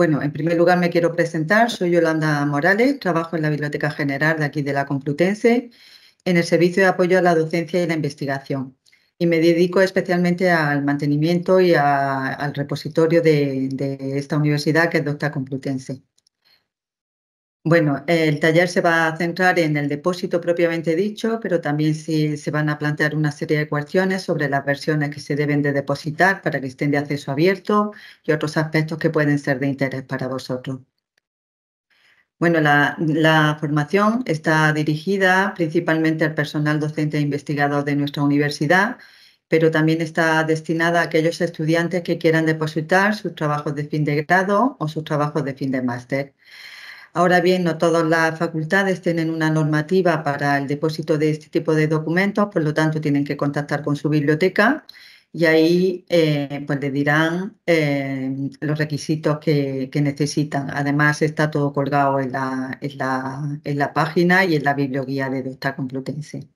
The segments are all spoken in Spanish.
Bueno, en primer lugar me quiero presentar. Soy Yolanda Morales, trabajo en la Biblioteca General de aquí de la Complutense, en el Servicio de Apoyo a la Docencia y la Investigación. Y me dedico especialmente al mantenimiento y al repositorio de, esta universidad, que es Docta Complutense. Bueno, el taller se va a centrar en el depósito propiamente dicho, pero también se van a plantear una serie de cuestiones sobre las versiones que se deben de depositar para que estén de acceso abierto y otros aspectos que pueden ser de interés para vosotros. Bueno, la formación está dirigida principalmente al personal docente e investigador de nuestra universidad, pero también está destinada a aquellos estudiantes que quieran depositar sus trabajos de fin de grado o sus trabajos de fin de máster. Ahora bien, no todas las facultades tienen una normativa para el depósito de este tipo de documentos, por lo tanto tienen que contactar con su biblioteca y ahí eh, pues le dirán eh, los requisitos que, necesitan. Además está todo colgado en la, la página y en la biblioguía de esta Complutense.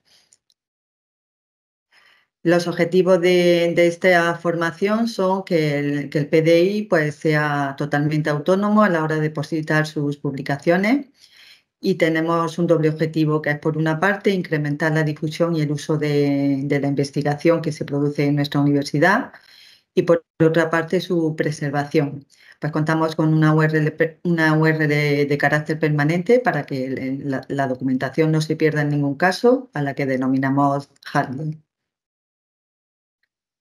Los objetivos de, esta formación son que el, PDI pues, sea totalmente autónomo a la hora de depositar sus publicaciones y tenemos un doble objetivo que es, por una parte, incrementar la difusión y el uso de, la investigación que se produce en nuestra universidad y, por otra parte, su preservación. Pues contamos con una URL, una URL de, carácter permanente para que la, la, documentación no se pierda en ningún caso, a la que denominamos Hardware.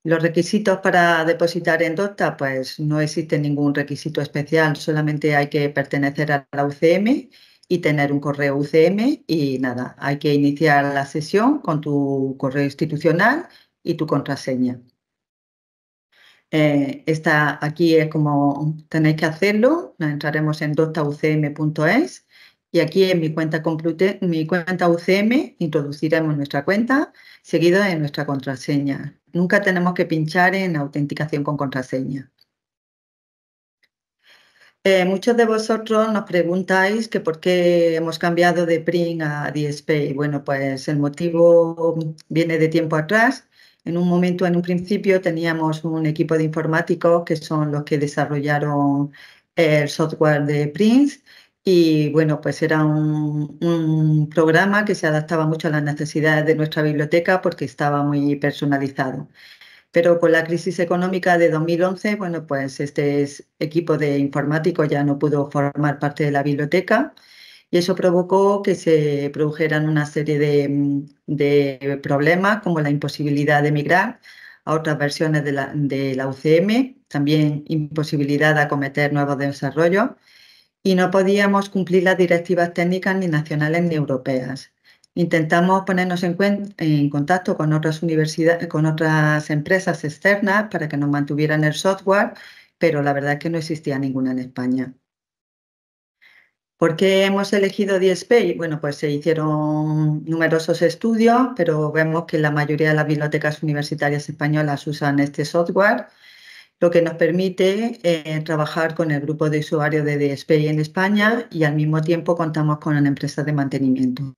Los requisitos para depositar en DOCTA, pues no existe ningún requisito especial, solamente hay que pertenecer a la UCM y tener un correo UCM y nada, hay que iniciar la sesión con tu correo institucional y tu contraseña. Eh, esta aquí es como tenéis que hacerlo, entraremos en doctaucm.es y aquí en mi cuenta, mi cuenta UCM introduciremos nuestra cuenta seguido de nuestra contraseña. Nunca tenemos que pinchar en autenticación con contraseña. Eh, muchos de vosotros nos preguntáis que por qué hemos cambiado de Print a DSP. Bueno, pues el motivo viene de tiempo atrás. En un momento, en un principio, teníamos un equipo de informáticos que son los que desarrollaron el software de Prince y bueno, pues era un, programa que se adaptaba mucho a las necesidades de nuestra biblioteca porque estaba muy personalizado. Pero con la crisis económica de 2011, bueno, pues este equipo de informático ya no pudo formar parte de la biblioteca y eso provocó que se produjeran una serie de, mm, problemas como la imposibilidad de migrar a otras versiones de la, de la UCM, también imposibilidad de acometer nuevos desarrollos y no podíamos cumplir las directivas técnicas ni nacionales ni europeas. Intentamos ponernos en, contacto con otras, universidades, con otras empresas externas para que nos mantuvieran el software, pero la verdad es que no existía ninguna en España. ¿Por qué hemos elegido DSPay? Bueno, pues se hicieron numerosos estudios, pero vemos que la mayoría de las bibliotecas universitarias españolas usan este software lo que nos permite eh, trabajar con el grupo de usuarios de Desperi en España y al mismo tiempo contamos con una empresa de mantenimiento.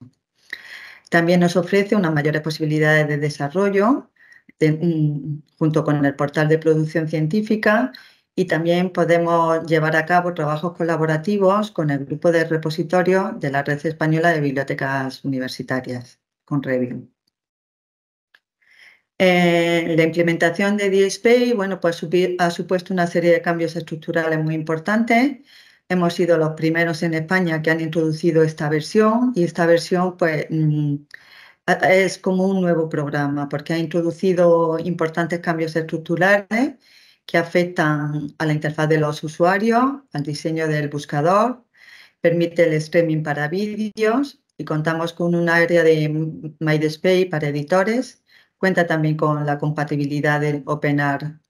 También nos ofrece unas mayores posibilidades de desarrollo mm, junto con el portal de producción científica y también podemos llevar a cabo trabajos colaborativos con el grupo de repositorio de la Red Española de Bibliotecas Universitarias, con Review. Eh, la implementación de DSPay bueno, pues, ha supuesto una serie de cambios estructurales muy importantes. Hemos sido los primeros en España que han introducido esta versión y esta versión pues, mm, es como un nuevo programa porque ha introducido importantes cambios estructurales que afectan a la interfaz de los usuarios, al diseño del buscador, permite el streaming para vídeos y contamos con un área de MyDSPAY para editores Cuenta también con la compatibilidad del OpenAR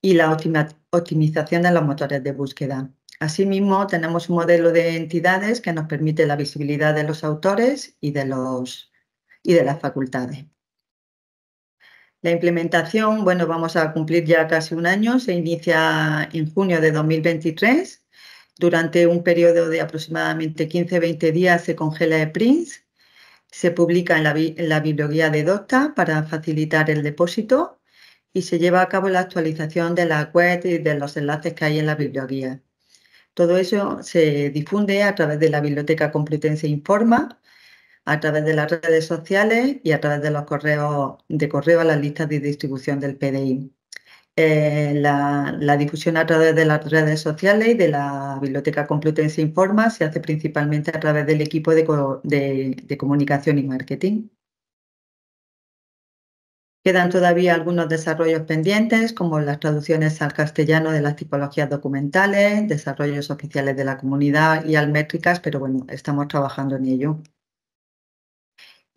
y la optimización de los motores de búsqueda. Asimismo, tenemos un modelo de entidades que nos permite la visibilidad de los autores y de, los, y de las facultades. La implementación, bueno, vamos a cumplir ya casi un año, se inicia en junio de 2023. Durante un periodo de aproximadamente 15-20 días se congela el se publica en la, en bibliografía de Docta para facilitar el depósito y se lleva a cabo la actualización de la web y de los enlaces que hay en la bibliografía. Todo eso se difunde a través de la Biblioteca Complutense Informa, a través de las redes sociales y a través de los correos de correo a las listas de distribución del PDI. Eh, la, difusión a través de las redes sociales y de la Biblioteca Complutense Informa se hace principalmente a través del equipo de, de comunicación y marketing. Quedan todavía algunos desarrollos pendientes, como las traducciones al castellano de las tipologías documentales, desarrollos oficiales de la comunidad y métricas, pero bueno, estamos trabajando en ello.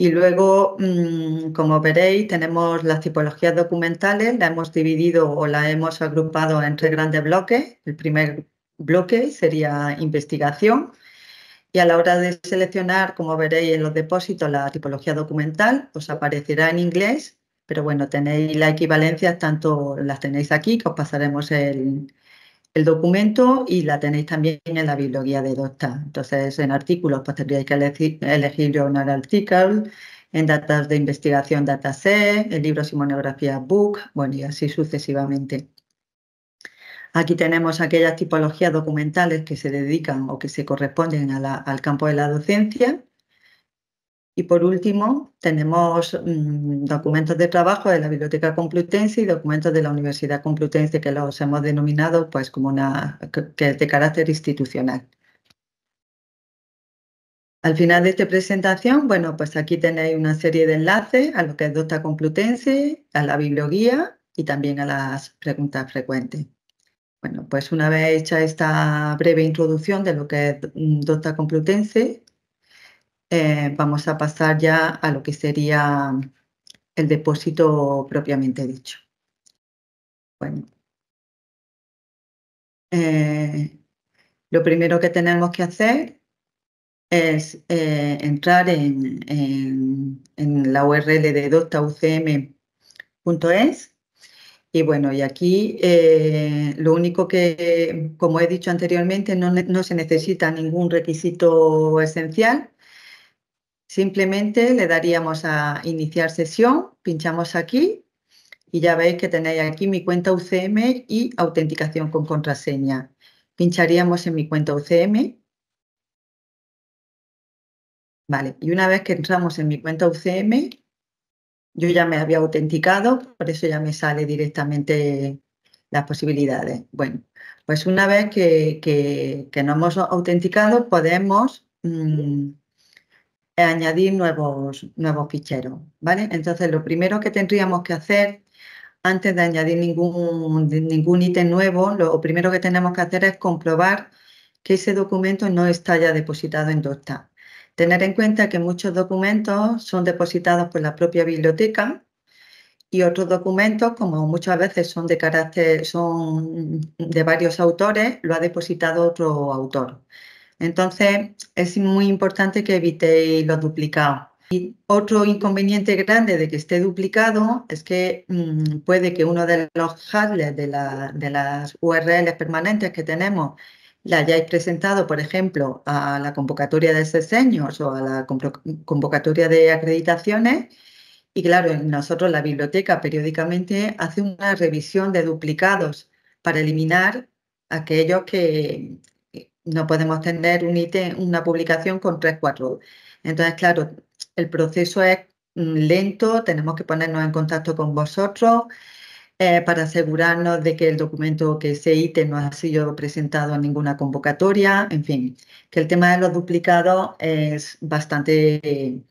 Y luego, mm, como veréis, tenemos las tipologías documentales, la hemos dividido o la hemos agrupado en tres grandes bloques. El primer bloque sería investigación. Y a la hora de seleccionar, como veréis en los depósitos, la tipología documental, os aparecerá en inglés, pero bueno, tenéis la equivalencia, tanto las tenéis aquí, que os pasaremos el, el documento y la tenéis también en la bibliografía de Docta. Entonces, en artículos, pues tendríais que elegir, Journal Article, en datos de investigación Dataset, en libros y monografías Book, bueno, y así sucesivamente. Aquí tenemos aquellas tipologías documentales que se dedican o que se corresponden al campo de la docencia. Y por último, tenemos mm, documentos de trabajo de la Biblioteca Complutense y documentos de la Universidad Complutense que los hemos denominado pues como una de carácter institucional. Al final de esta presentación, bueno, pues aquí tenéis una serie de enlaces a lo que es Docta Complutense, a la biblioguía y también a las preguntas frecuentes. Bueno, pues una vez hecha esta breve introducción de lo que es mm, Docta Complutense, eh, vamos a pasar ya a lo que sería el depósito propiamente dicho. Bueno. Eh, lo primero que tenemos que hacer es eh, entrar en, la URL de doctaucm.es y bueno, y aquí lo único que, como he dicho anteriormente, no, se necesita ningún requisito esencial. Simplemente le daríamos a iniciar sesión, pinchamos aquí y ya veis que tenéis aquí mi cuenta UCM y autenticación con contraseña. Pincharíamos en mi cuenta UCM. Vale, y una vez que entramos en mi cuenta UCM, yo ya me había autenticado, por eso ya me sale directamente las posibilidades. Bueno, pues una vez que, que, nos hemos autenticado, podemos mm, añadir nuevos, nuevos ficheros, ¿vale? Entonces, lo primero que tendríamos que hacer antes de añadir ningún, ningún ítem nuevo, lo primero que tenemos que hacer es comprobar que ese documento no está ya depositado en DOCTA. Tener en cuenta que muchos documentos son depositados por la propia biblioteca y otros documentos, como muchas veces son de carácter, son de varios autores, lo ha depositado otro autor. Entonces, es muy importante que evitéis los duplicados. otro inconveniente grande de que esté duplicado es que mm, puede que uno de los handles de, las URLs permanentes que tenemos la hayáis presentado, por ejemplo, a la convocatoria de señor, o a la convocatoria de acreditaciones. Y claro, nosotros la biblioteca periódicamente hace una revisión de duplicados para eliminar aquellos que, no podemos tener un ítem, una publicación con tres, 4. Entonces, claro, el proceso es mm, lento, tenemos que ponernos en contacto con vosotros eh, para asegurarnos de que el documento que se ítem no ha sido presentado en ninguna convocatoria, en fin, que el tema de los duplicados es bastante,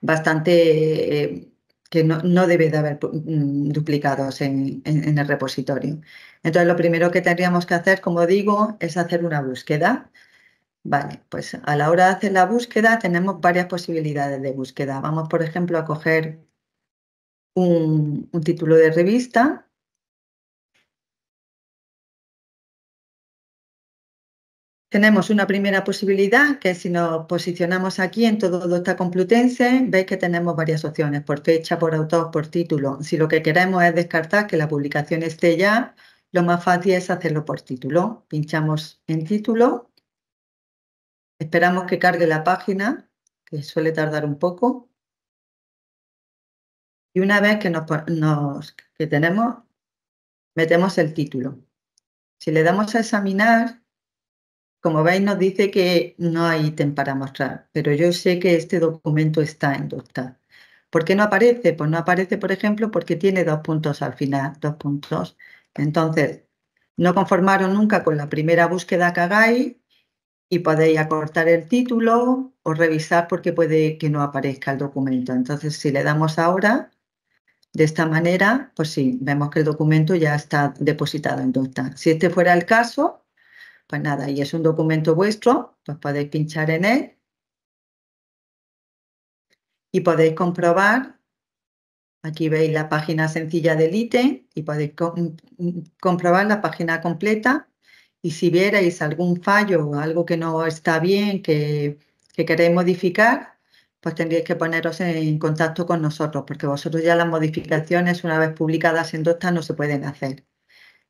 bastante eh, que no, debe de haber mm, duplicados en, el repositorio. Entonces, lo primero que tendríamos que hacer, como digo, es hacer una búsqueda. Vale, pues a la hora de hacer la búsqueda tenemos varias posibilidades de búsqueda. Vamos, por ejemplo, a coger un título de revista Tenemos una primera posibilidad que si nos posicionamos aquí en todo esta Complutense, veis que tenemos varias opciones, por fecha, por autor, por título. Si lo que queremos es descartar que la publicación esté ya, lo más fácil es hacerlo por título. Pinchamos en título, esperamos que cargue la página, que suele tardar un poco. Y una vez que, que tenemos, metemos el título. Si le damos a examinar, como veis, nos dice que no hay ítem para mostrar, pero yo sé que este documento está en ducta. ¿Por qué no aparece? Pues no aparece, por ejemplo, porque tiene dos puntos al final, dos puntos. Entonces, no conformaron nunca con la primera búsqueda que hagáis y podéis acortar el título o revisar porque puede que no aparezca el documento. Entonces, si le damos ahora, de esta manera, pues sí, vemos que el documento ya está depositado en ducta. Si este fuera el caso, pues nada, y es un documento vuestro, pues podéis pinchar en él y podéis comprobar, aquí veis la página sencilla del ítem y podéis mm, mm, comprobar la página completa y si vierais algún fallo, o algo que no está bien, que, queréis modificar, pues tendríais que poneros en contacto con nosotros, porque vosotros ya las modificaciones, una vez publicadas en Docta, no se pueden hacer.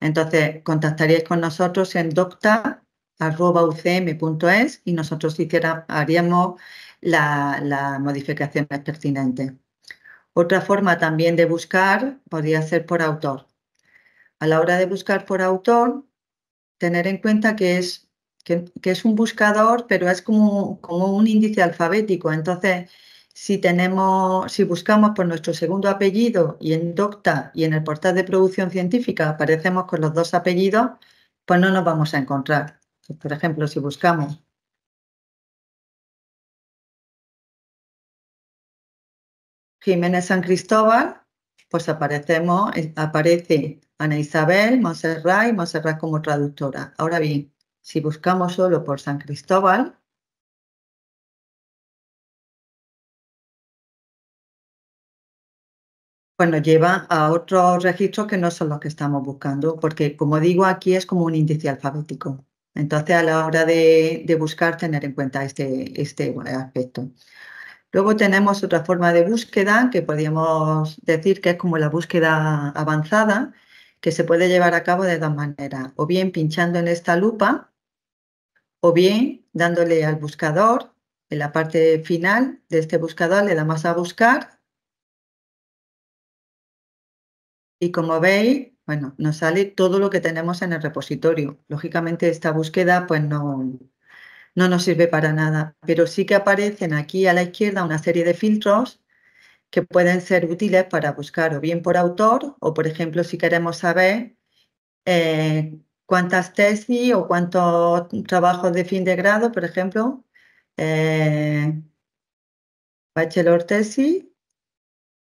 Entonces, contactaríais con nosotros en docta.ucm.es y nosotros hiciera, haríamos la la modificación pertinente. Otra forma también de buscar podría ser por autor. A la hora de buscar por autor, tener en cuenta que es, es un buscador, pero es como, como un índice alfabético. Entonces, si tenemos, si buscamos por nuestro segundo apellido y en Docta y en el portal de producción científica aparecemos con los dos apellidos, pues no nos vamos a encontrar. Pues, por ejemplo, si buscamos Jiménez San Cristóbal, pues aparecemos, aparece Ana Isabel, Monserrat y Monserrat como traductora. Ahora bien, si buscamos solo por San Cristóbal, bueno, lleva a otros registros que no son los que estamos buscando, porque como digo, aquí es como un índice alfabético. Entonces, a la hora de, buscar, tener en cuenta este, este aspecto. Luego tenemos otra forma de búsqueda que podríamos decir que es como la búsqueda avanzada, que se puede llevar a cabo de dos maneras, o bien pinchando en esta lupa, o bien dándole al buscador, en la parte final de este buscador le damos a buscar Y como veis, bueno, nos sale todo lo que tenemos en el repositorio. Lógicamente esta búsqueda pues no, nos sirve para nada, pero sí que aparecen aquí a la izquierda una serie de filtros que pueden ser útiles para buscar o bien por autor o, por ejemplo, si queremos saber eh, cuántas tesis o cuántos trabajos de fin de grado, por ejemplo, eh, bachelor tesis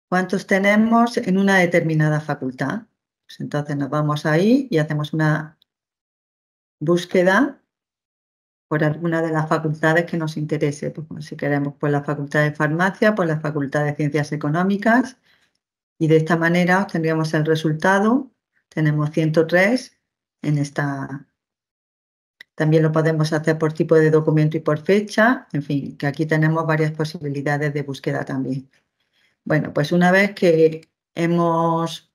cuántos tenemos en una determinada facultad. Pues entonces nos vamos ahí y hacemos una búsqueda por alguna de las facultades que nos interese. Pues, si queremos, por pues la Facultad de Farmacia, por la Facultad de Ciencias Económicas. Y de esta manera obtendríamos el resultado. Tenemos 103 en esta. También lo podemos hacer por tipo de documento y por fecha. En fin, que aquí tenemos varias posibilidades de búsqueda también. Bueno, pues una vez que hemos,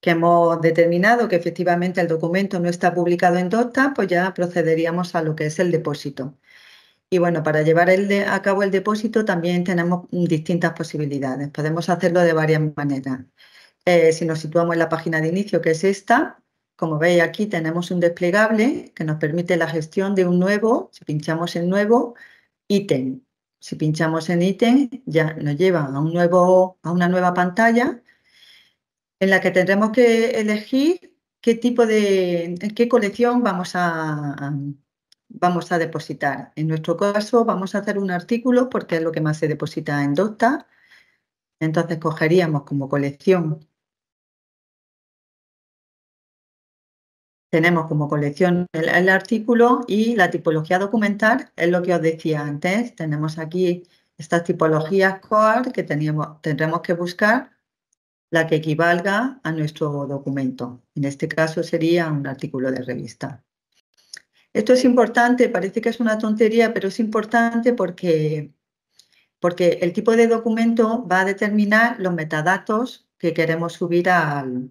que hemos determinado que efectivamente el documento no está publicado en DOCTA, pues ya procederíamos a lo que es el depósito. Y bueno, para llevar a cabo el depósito también tenemos distintas posibilidades. Podemos hacerlo de varias maneras. Eh, si nos situamos en la página de inicio, que es esta, como veis aquí tenemos un desplegable que nos permite la gestión de un nuevo, si pinchamos en nuevo, ítem. Si pinchamos en ítem, ya nos lleva a, un nuevo, a una nueva pantalla en la que tendremos que elegir qué tipo de, qué colección vamos a, vamos a depositar. En nuestro caso vamos a hacer un artículo porque es lo que más se deposita en Docta. Entonces cogeríamos como colección Tenemos como colección el, artículo y la tipología documental, es lo que os decía antes. Tenemos aquí estas tipologías COAR que tendremos que buscar la que equivalga a nuestro documento. En este caso sería un artículo de revista. Esto es importante, parece que es una tontería, pero es importante porque, porque el tipo de documento va a determinar los metadatos que queremos subir al,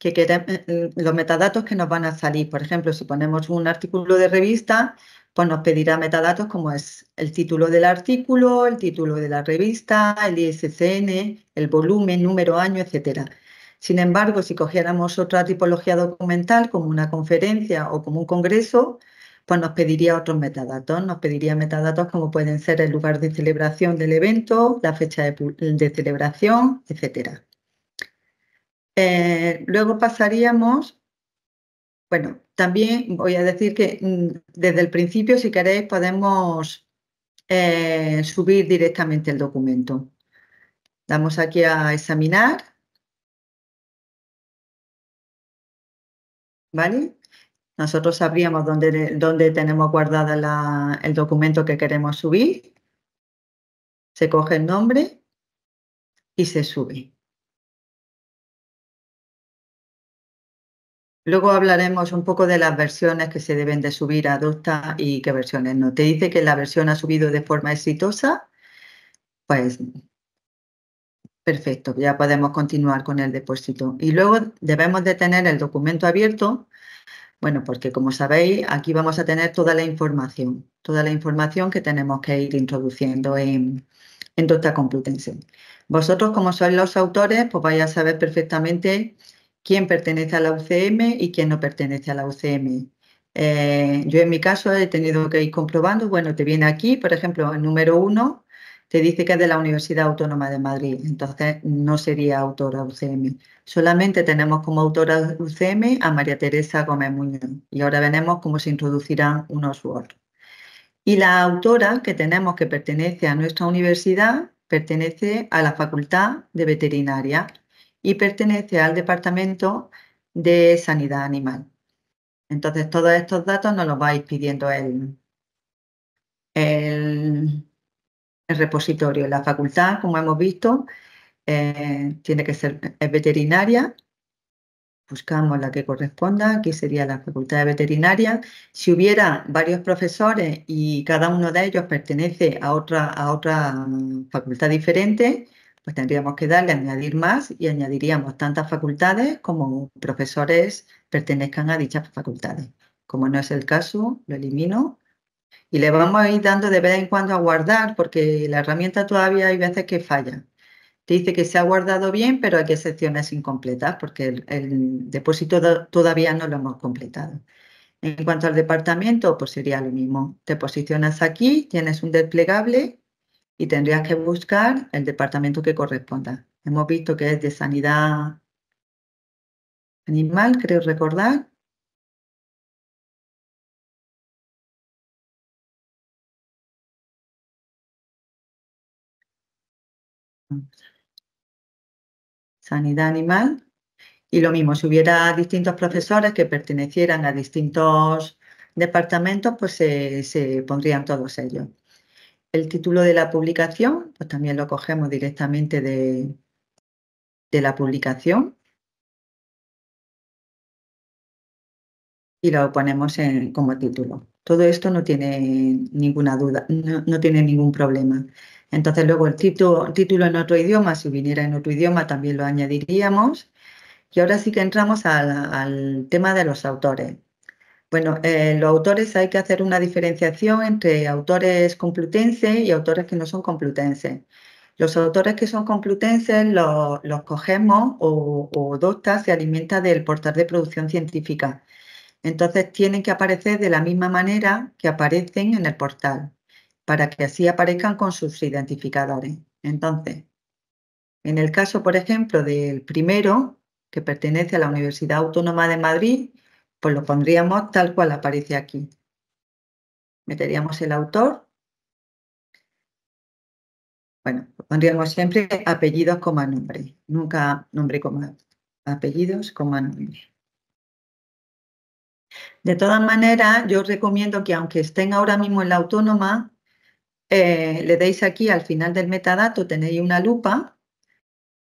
que eh, los metadatos que nos van a salir. Por ejemplo, si ponemos un artículo de revista, pues nos pedirá metadatos como es el título del artículo, el título de la revista, el ISCN, el volumen, número, año, etcétera. Sin embargo, si cogiéramos otra tipología documental como una conferencia o como un congreso, pues nos pediría otros metadatos. Nos pediría metadatos como pueden ser el lugar de celebración del evento, la fecha de, de celebración, etcétera. Eh, luego pasaríamos, bueno, también voy a decir que mm, desde el principio, si queréis, podemos eh, subir directamente el documento. Damos aquí a examinar. ¿Vale? Nosotros sabríamos dónde, tenemos guardada el documento que queremos subir. Se coge el nombre y se sube. Luego hablaremos un poco de las versiones que se deben de subir a Docta y qué versiones no. Te dice que la versión ha subido de forma exitosa, pues perfecto, ya podemos continuar con el depósito. Y luego debemos de tener el documento abierto, bueno, porque como sabéis, aquí vamos a tener toda la información, toda la información que tenemos que ir introduciendo en, en Docta Complutense. Vosotros, como sois los autores, pues vais a saber perfectamente quién pertenece a la UCM y quién no pertenece a la UCM. Eh, yo en mi caso he tenido que ir comprobando, bueno, te viene aquí, por ejemplo, el número uno te dice que es de la Universidad Autónoma de Madrid, entonces no sería autora UCM. Solamente tenemos como autora UCM a María Teresa Gómez Muñoz y ahora veremos cómo se introducirán unos u Y la autora que tenemos que pertenece a nuestra universidad pertenece a la Facultad de Veterinaria y pertenece al Departamento de Sanidad Animal. Entonces, todos estos datos nos los vais pidiendo el, el, repositorio. La facultad, como hemos visto, eh, tiene que ser veterinaria. Buscamos la que corresponda, aquí sería la facultad de veterinaria. Si hubiera varios profesores y cada uno de ellos pertenece a otra, a otra mm, facultad diferente, pues tendríamos que darle a añadir más y añadiríamos tantas facultades como profesores pertenezcan a dichas facultades. Como no es el caso, lo elimino y le vamos a ir dando de vez en cuando a guardar porque la herramienta todavía hay veces que falla. Te dice que se ha guardado bien, pero hay que secciones incompletas porque el, depósito todavía no lo hemos completado. En cuanto al departamento, pues sería lo mismo. Te posicionas aquí, tienes un desplegable y tendrías que buscar el departamento que corresponda. Hemos visto que es de sanidad animal, creo recordar. Sanidad animal. Y lo mismo, si hubiera distintos profesores que pertenecieran a distintos departamentos, pues se, se pondrían todos ellos. El título de la publicación, pues también lo cogemos directamente de, la publicación. Y lo ponemos como título. Todo esto no tiene ninguna duda, no, tiene ningún problema. Entonces luego el título, en otro idioma, si viniera en otro idioma también lo añadiríamos. Y ahora sí que entramos al tema de los autores. Bueno, eh, los autores hay que hacer una diferenciación entre autores complutenses y autores que no son complutenses. Los autores que son complutenses los, cogemos o, o Docta se alimenta del portal de producción científica. Entonces tienen que aparecer de la misma manera que aparecen en el portal, para que así aparezcan con sus identificadores. Entonces, en el caso, por ejemplo, del primero, que pertenece a la Universidad Autónoma de Madrid, pues lo pondríamos tal cual aparece aquí. Meteríamos el autor. Bueno, pondríamos siempre apellidos, coma, nombre. Nunca nombre, coma, apellidos, coma, nombre. De todas maneras, yo os recomiendo que aunque estén ahora mismo en la autónoma, eh, le deis aquí al final del metadato, tenéis una lupa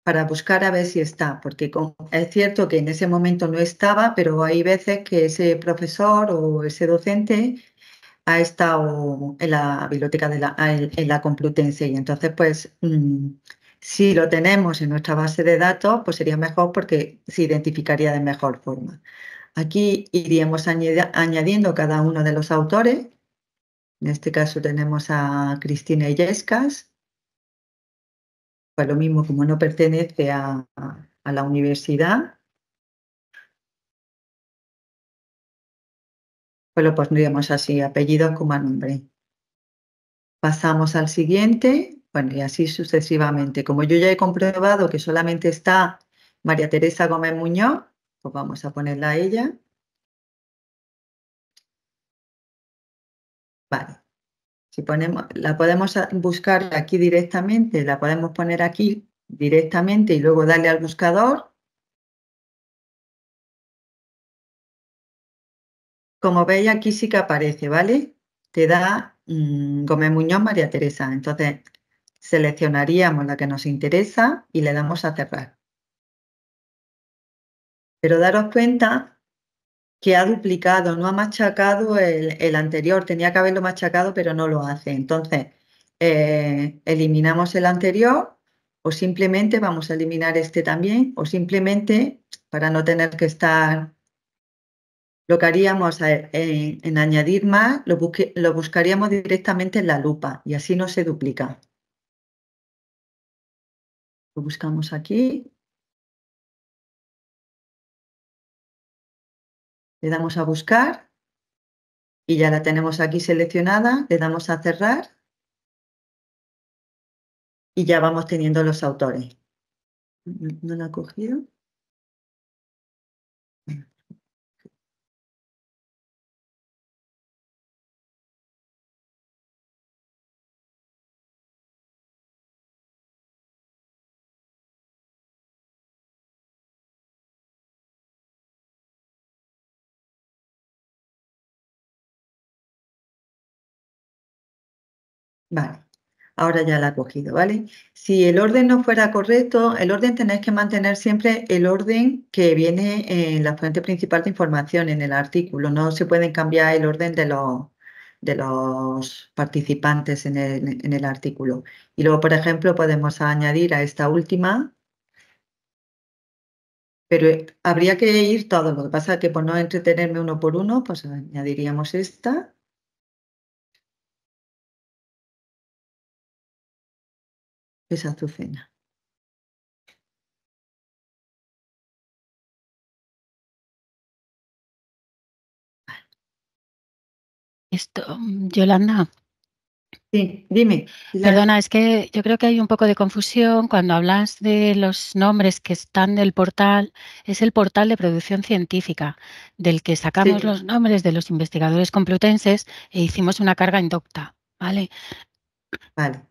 para buscar a ver si está, porque es cierto que en ese momento no estaba, pero hay veces que ese profesor o ese docente ha estado en la biblioteca de la, en la Complutense y entonces pues mm, si lo tenemos en nuestra base de datos pues sería mejor porque se identificaría de mejor forma. Aquí iríamos añadiendo cada uno de los autores, en este caso tenemos a Cristina Ilescas. Pues lo mismo, como no pertenece a, la universidad, pues lo pondríamos así, apellido como nombre. Pasamos al siguiente, bueno, y así sucesivamente. Como yo ya he comprobado que solamente está María Teresa Gómez Muñoz, pues vamos a ponerla a ella. la podemos buscar aquí directamente, la podemos poner aquí directamente y luego darle al buscador. Como veis aquí sí que aparece, ¿vale? Te da mm, Gómez Muñoz María Teresa. Entonces seleccionaríamos la que nos interesa y le damos a cerrar. Pero daros cuenta que ha duplicado, no ha machacado el, anterior, tenía que haberlo machacado, pero no lo hace. Entonces, eh, eliminamos el anterior o simplemente vamos a eliminar este también o simplemente para no tener que estar... Lo que haríamos en, añadir más, lo, lo buscaríamos directamente en la lupa y así no se duplica. Lo buscamos aquí Le damos a buscar y ya la tenemos aquí seleccionada. Le damos a cerrar y ya vamos teniendo los autores. No la ha cogido. Vale, ahora ya la ha cogido, ¿vale? Si el orden no fuera correcto, el orden tenéis que mantener siempre el orden que viene en la fuente principal de información, en el artículo. No se pueden cambiar el orden de los, de los participantes en el, en el artículo. Y luego, por ejemplo, podemos añadir a esta última pero eh, habría que ir todo. Lo que pasa es que por no entretenerme uno por uno, pues añadiríamos esta. Es azucena. Esto, Yolanda. Sí, dime. Perdona, es que yo creo que hay un poco de confusión cuando hablas de los nombres que están del portal. Es el portal de producción científica, del que sacamos los nombres de los investigadores complutenses e hicimos una carga indocta. ¿vale? Vale.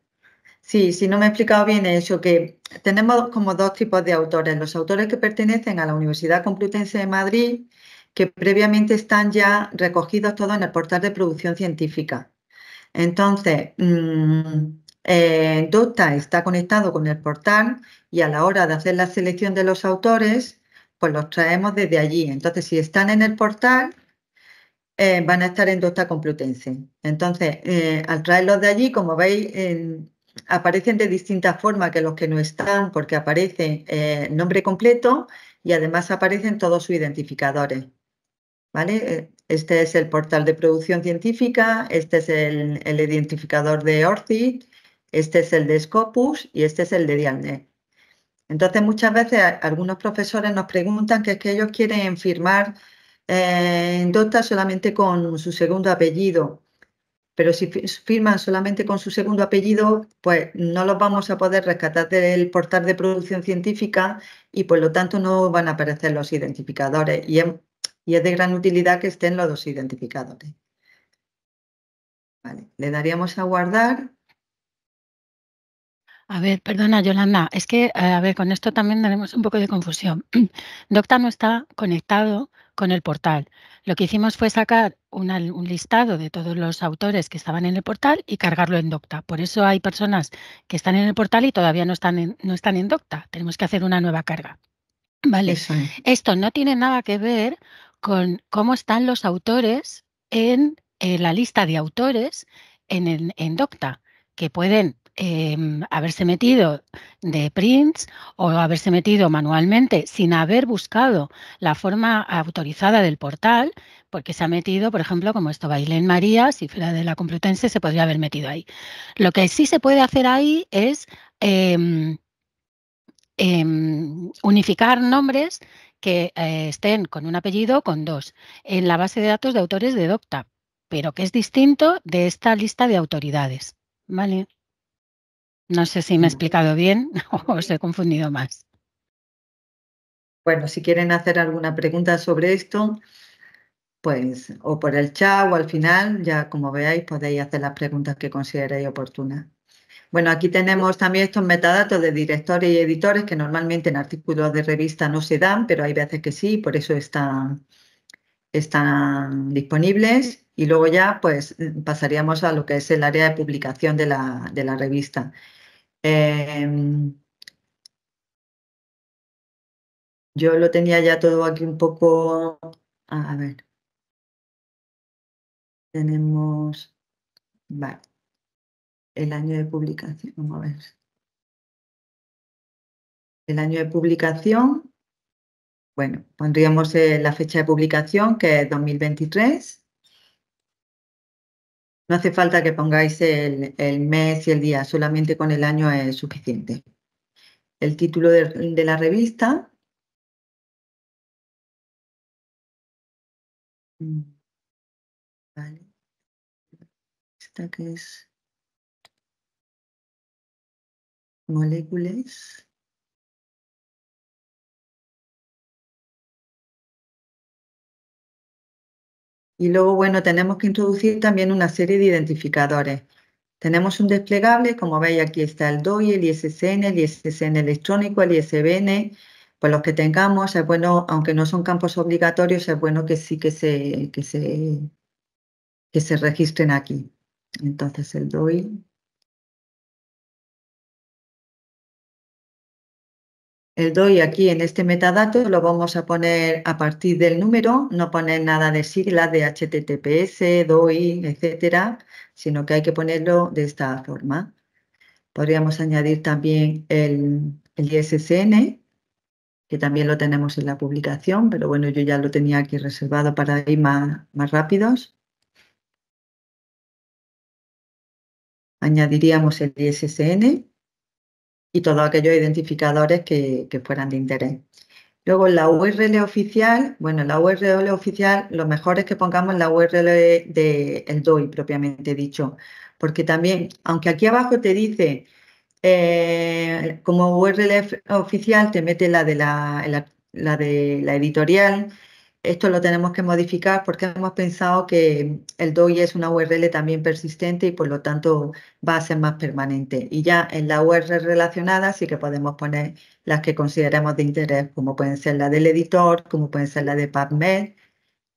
Sí, si no me he explicado bien eso, que tenemos como dos tipos de autores. Los autores que pertenecen a la Universidad Complutense de Madrid, que previamente están ya recogidos todos en el portal de producción científica. Entonces, mmm, Docta está conectado con el portal y a la hora de hacer la selección de los autores, pues los traemos desde allí. Entonces, si están en el portal, eh, van a estar en Docta Complutense. Entonces, eh, al traerlos de allí, como veis, en aparecen de distinta forma que los que no están, porque aparece eh, nombre completo y además aparecen todos sus identificadores. ¿Vale? Eh, este es el portal de producción científica, este es el, identificador de ORCID, este es el de Scopus y este es el de DIALNET. Entonces, muchas veces algunos profesores nos preguntan que es que ellos quieren firmar eh, en DOTA solamente con su segundo apellido pero si firman solamente con su segundo apellido, pues no los vamos a poder rescatar del portal de producción científica y por lo tanto no van a aparecer los identificadores. Y es, de gran utilidad que estén los dos identificadores. Vale, le daríamos a guardar. A ver, perdona, Yolanda, es que, eh, a ver, con esto también daremos un poco de confusión. Docta no está conectado con el portal. Lo que hicimos fue sacar un listado de todos los autores que estaban en el portal y cargarlo en Docta. Por eso hay personas que están en el portal y todavía no están en, no están en Docta. Tenemos que hacer una nueva carga. Vale. Esto no tiene nada que ver con cómo están los autores en eh, la lista de autores en, en Docta, que pueden Em, haberse metido de prints o haberse metido manualmente sin haber buscado la forma autorizada del portal, porque se ha metido, por ejemplo, como esto Bailén María, si fuera de la Complutense, se podría haber metido ahí. Lo que sí se puede hacer ahí es em, em, unificar nombres que eh, estén con un apellido o con dos en la base de datos de autores de DOCTA, pero que es distinto de esta lista de autoridades. ¿Vale? No sé si me he mm. explicado bien o os he confundido más. Bueno, si quieren hacer alguna pregunta sobre esto, pues o por el chat o al final, ya como veáis, podéis hacer las preguntas que consideréis oportunas. Bueno, aquí tenemos también estos metadatos de directores y editores que normalmente en artículos de revista no se dan, pero hay veces que sí, por eso están, están disponibles. Y luego ya pues pasaríamos a lo que es el área de publicación de la revista. Em, yo lo tenía ya todo aquí un poco... a ver. Tenemos... Vale. El año de publicación. Vamos a ver. El año de publicación. Bueno, pondríamos eh, la fecha de publicación, que es 2023. No hace falta que pongáis el, mes y el día, solamente con el año es suficiente. El título de, la revista. Mm, vale. Esta que es moléculas. Y luego, bueno, tenemos que introducir también una serie de identificadores. Tenemos un desplegable, como veis aquí está el DOI, el ISSN, el ISSN electrónico, el ISBN, pues los que tengamos, es bueno, aunque no son campos obligatorios, es bueno que sí que se, que se, que se registren aquí. Entonces el DOI, El DOI aquí en este metadato lo vamos a poner a partir del número, no poner nada de sigla, de HTTPS, DOI, etcétera, sino que hay que ponerlo de esta forma. Podríamos añadir también el, ISSN, que también lo tenemos en la publicación, pero bueno, yo ya lo tenía aquí reservado para ir más, más rápidos. Añadiríamos el ISSN y todos aquellos identificadores que, fueran de interés. Luego la URL oficial, bueno, la URL oficial lo mejor es que pongamos la URL del DOI propiamente dicho, porque también, aunque aquí abajo te dice eh, como URL oficial, te mete la de la editorial, esto lo tenemos que modificar porque hemos pensado que el DOI es una URL también persistente y por lo tanto va a ser más permanente. Y ya en la URL relacionada sí que podemos poner las que consideremos de interés, como pueden ser la del editor, como pueden ser la de PubMed.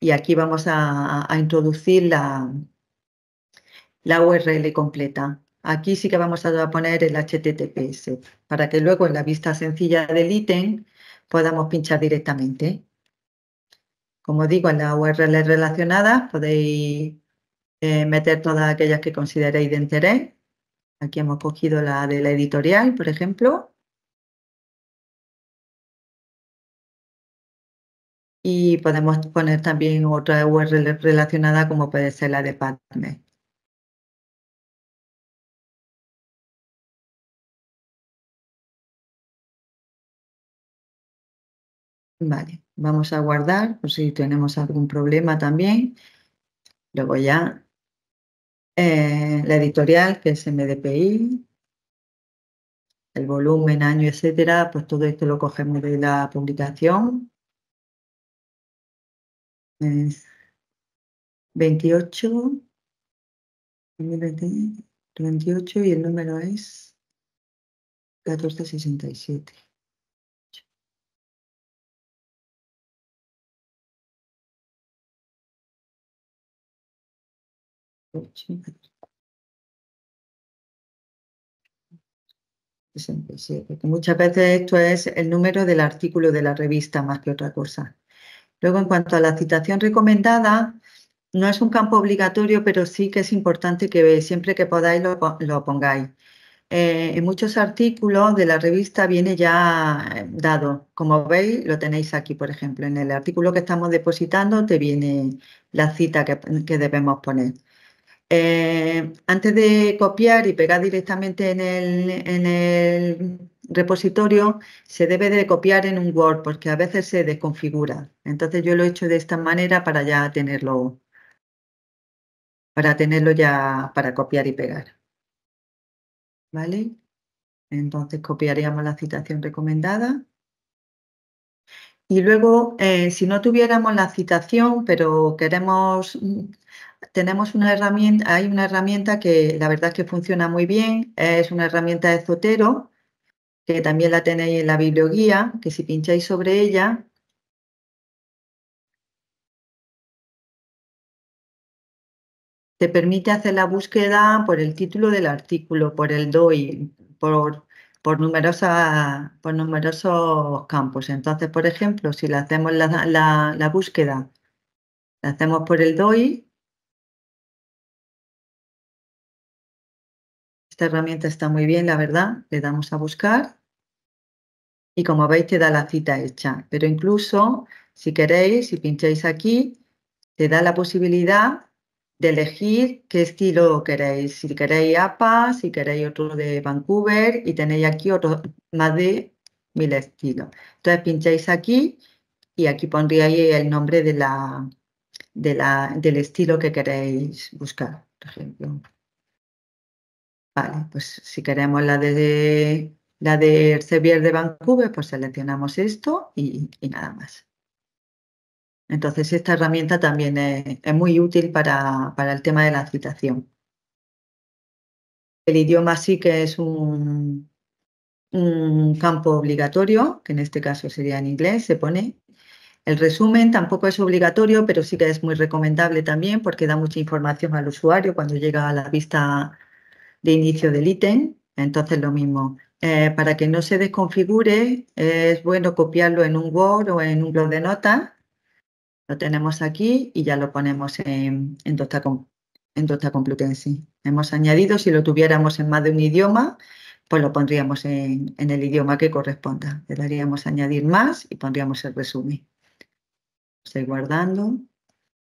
Y aquí vamos a, introducir la, la URL completa. Aquí sí que vamos a poner el HTTPS para que luego en la vista sencilla del ítem podamos pinchar directamente. Como digo, en las URL relacionadas podéis eh, meter todas aquellas que consideréis de interés. Aquí hemos cogido la de la editorial, por ejemplo. Y podemos poner también otra URL relacionada como puede ser la de Padme. Vale, vamos a guardar por si tenemos algún problema también. Luego ya eh, la editorial, que es MDPI, el volumen, año, etcétera, pues todo esto lo cogemos de la publicación. Es 28, 28 y el número es 1467. muchas veces esto es el número del artículo de la revista más que otra cosa. Luego, en cuanto a la citación recomendada, no es un campo obligatorio, pero sí que es importante que siempre que podáis lo, pongáis. Eh, en muchos artículos de la revista viene ya eh, dado. Como veis, lo tenéis aquí, por ejemplo. En el artículo que estamos depositando te viene la cita que debemos poner. Eh, antes de copiar y pegar directamente en el, repositorio, se debe de copiar en un Word porque a veces se desconfigura. Entonces yo lo he hecho de esta manera para ya tenerlo, para tenerlo ya para copiar y pegar. ¿Vale? Entonces copiaríamos la citación recomendada. Y luego, eh, si no tuviéramos la citación, pero queremos tenemos una herramienta, hay una herramienta que la verdad es que funciona muy bien, es una herramienta de Zotero, que también la tenéis en la biblioguía, que si pincháis sobre ella, te permite hacer la búsqueda por el título del artículo, por el DOI, por, por, por numerosos campos. Entonces, por ejemplo, si le hacemos la, la búsqueda, la hacemos por el DOI, Esta herramienta está muy bien, la verdad. Le damos a buscar y como veis te da la cita hecha. Pero incluso si queréis, si pincháis aquí, te da la posibilidad de elegir qué estilo queréis. Si queréis APA, si queréis otro de Vancouver y tenéis aquí otro más de mil estilos. Entonces pincháis aquí y aquí pondríais el nombre de la, de la, del estilo que queréis buscar, por ejemplo. Vale, pues si queremos la de la de de Vancouver, pues seleccionamos esto y, nada más. Entonces, esta herramienta también es, muy útil para, el tema de la citación. El idioma sí que es un, un campo obligatorio, que en este caso sería en inglés, se pone. El resumen tampoco es obligatorio, pero sí que es muy recomendable también porque da mucha información al usuario cuando llega a la vista de inicio del ítem. Entonces, lo mismo. Eh, para que no se desconfigure, es bueno copiarlo en un Word o en un blog de notas. Lo tenemos aquí y ya lo ponemos en, en, Docta, en Complutense. Hemos añadido, si lo tuviéramos en más de un idioma, pues lo pondríamos en, en el idioma que corresponda. Le daríamos añadir más y pondríamos el resumen. Estoy guardando.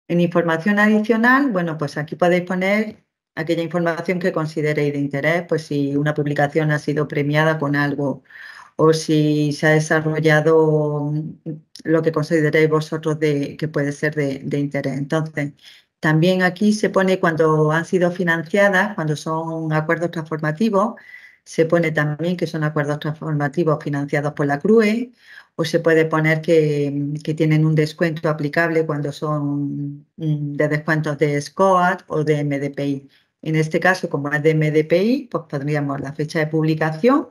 En información adicional, bueno, pues aquí podéis poner aquella información que consideréis de interés, pues si una publicación ha sido premiada con algo o si se ha desarrollado lo que consideréis vosotros que puede ser de, interés. Entonces, también aquí se pone cuando han sido financiadas, cuando son acuerdos transformativos, se pone también que son acuerdos transformativos financiados por la CRUE o se puede poner que, que tienen un descuento aplicable cuando son mm, de descuentos de SCOAT o de MDPI. En este caso, como es de MDPI, pues pondríamos la fecha de publicación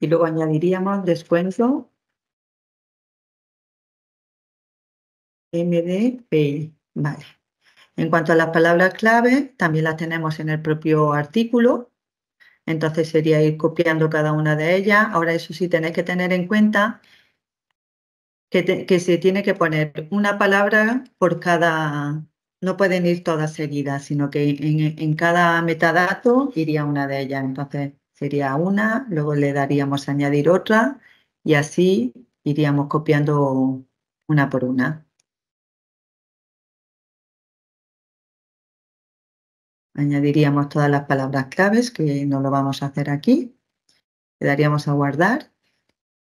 y luego añadiríamos descuento MDPI. Vale. En cuanto a las palabras clave, también las tenemos en el propio artículo. Entonces sería ir copiando cada una de ellas. Ahora eso sí tenéis que tener en cuenta que, que se tiene que poner una palabra por cada, no pueden ir todas seguidas, sino que en, cada metadato iría una de ellas. Entonces sería una, luego le daríamos a añadir otra y así iríamos copiando una por una. Añadiríamos todas las palabras claves, que no lo vamos a hacer aquí. Le daríamos a guardar.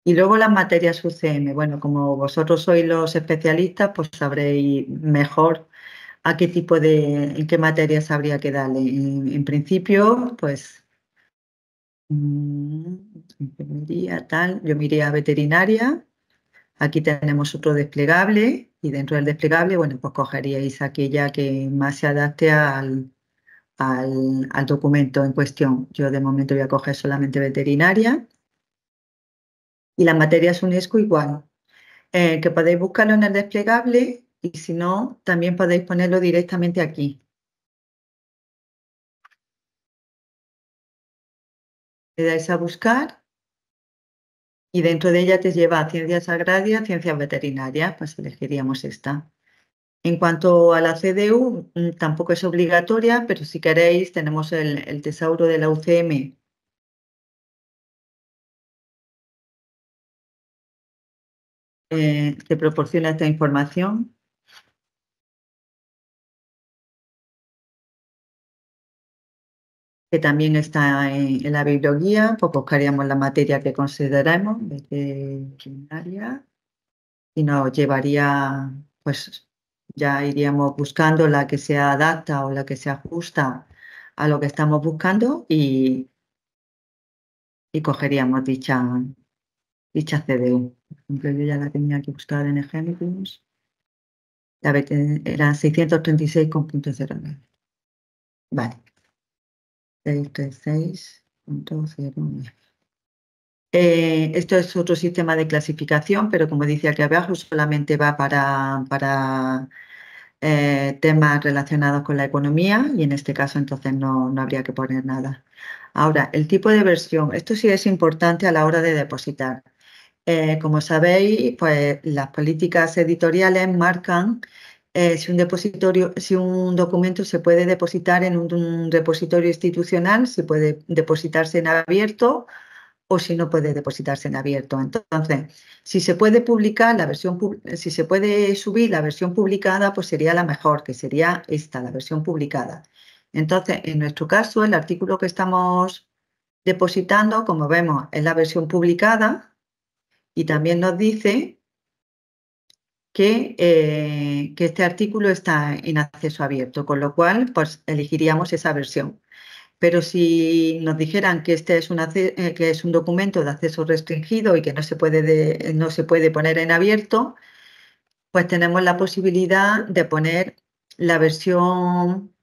Y luego las materias UCM. Bueno, como vosotros sois los especialistas, pues sabréis mejor a qué tipo de, en qué materias habría que darle. En, principio, pues, mm, enfermería, tal, yo miraría a veterinaria. Aquí tenemos otro desplegable y dentro del desplegable, bueno, pues cogeríais aquella que más se adapte al, al, al documento en cuestión. Yo de momento voy a coger solamente veterinaria. Y las materias UNESCO igual, eh, que podéis buscarlo en el desplegable y si no, también podéis ponerlo directamente aquí. Le dais a buscar y dentro de ella te lleva a ciencias agrarias, ciencias veterinarias, pues elegiríamos esta. En cuanto a la CDU, mm, tampoco es obligatoria, pero si queréis tenemos el, tesauro de la UCM eh, que proporciona esta información. que también está en, la bibliografía, pues buscaríamos la materia que consideremos y nos llevaría, pues ya iríamos buscando la que se adapta o la que se ajusta a lo que estamos buscando y, cogeríamos dicha, dicha CDU. Por yo ya la tenía que buscar en ejemplos. La era 636,09. Vale. 636.09. Eh, esto es otro sistema de clasificación, pero como dice aquí abajo, solamente va para, para eh, temas relacionados con la economía y en este caso entonces no, no habría que poner nada. Ahora, el tipo de versión, esto sí es importante a la hora de depositar. Eh, como sabéis, pues las políticas editoriales marcan eh, si, un documento se puede depositar en un, repositorio institucional, si puede depositarse en abierto o si no puede depositarse en abierto. Entonces, si se puede publicar la versión, si se puede subir la versión publicada, pues sería la mejor, que sería esta, la versión publicada. Entonces, en nuestro caso, el artículo que estamos depositando, como vemos, es la versión publicada y también nos dice eh, que, este artículo está en acceso abierto, con lo cual pues, elegiríamos esa versión. Pero si nos dijeran que este es un, eh, documento de acceso restringido y que no se, puede no se puede poner en abierto, pues tenemos la posibilidad de poner la versión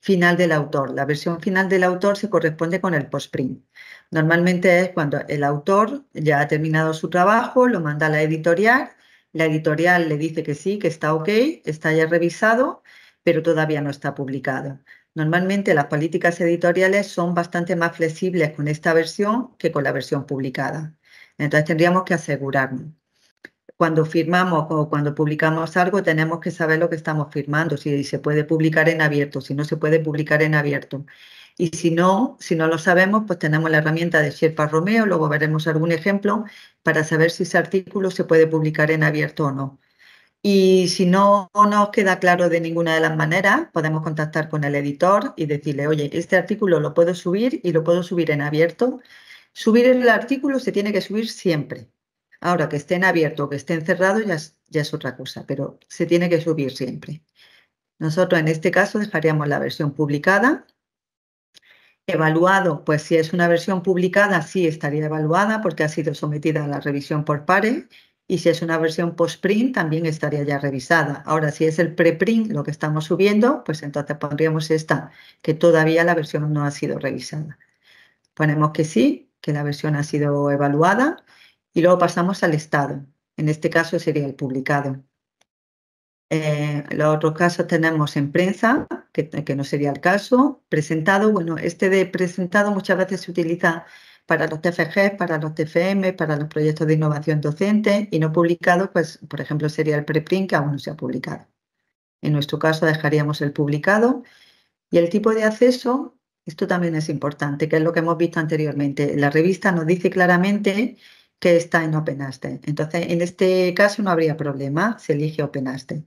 final del autor. La versión final del autor se corresponde con el postprint. Normalmente es cuando el autor ya ha terminado su trabajo, lo manda a la editorial la editorial le dice que sí, que está ok, está ya revisado, pero todavía no está publicado. Normalmente las políticas editoriales son bastante más flexibles con esta versión que con la versión publicada. Entonces tendríamos que asegurarnos. Cuando firmamos o cuando publicamos algo tenemos que saber lo que estamos firmando, si se puede publicar en abierto, si no se puede publicar en abierto. Y si no, si no lo sabemos, pues tenemos la herramienta de Sherpa Romeo, luego veremos algún ejemplo para saber si ese artículo se puede publicar en abierto o no. Y si no nos queda claro de ninguna de las maneras, podemos contactar con el editor y decirle, oye, este artículo lo puedo subir y lo puedo subir en abierto. Subir el artículo se tiene que subir siempre. Ahora, que esté en abierto o que esté encerrado ya es, ya es otra cosa, pero se tiene que subir siempre. Nosotros en este caso dejaríamos la versión publicada Evaluado, pues si es una versión publicada, sí estaría evaluada porque ha sido sometida a la revisión por pares. Y si es una versión post-print, también estaría ya revisada. Ahora, si es el preprint lo que estamos subiendo, pues entonces pondríamos esta, que todavía la versión no ha sido revisada. Ponemos que sí, que la versión ha sido evaluada y luego pasamos al estado. En este caso sería el publicado. Eh, en los otros casos tenemos en prensa, que, no sería el caso. Presentado, bueno, este de presentado muchas veces se utiliza para los TFG, para los TFM, para los proyectos de innovación docente y no publicado, pues, por ejemplo, sería el preprint que aún no se ha publicado. En nuestro caso dejaríamos el publicado. Y el tipo de acceso, esto también es importante, que es lo que hemos visto anteriormente. La revista nos dice claramente que está en OpenASTE. Entonces, en este caso no habría problema, se elige OpenASTE.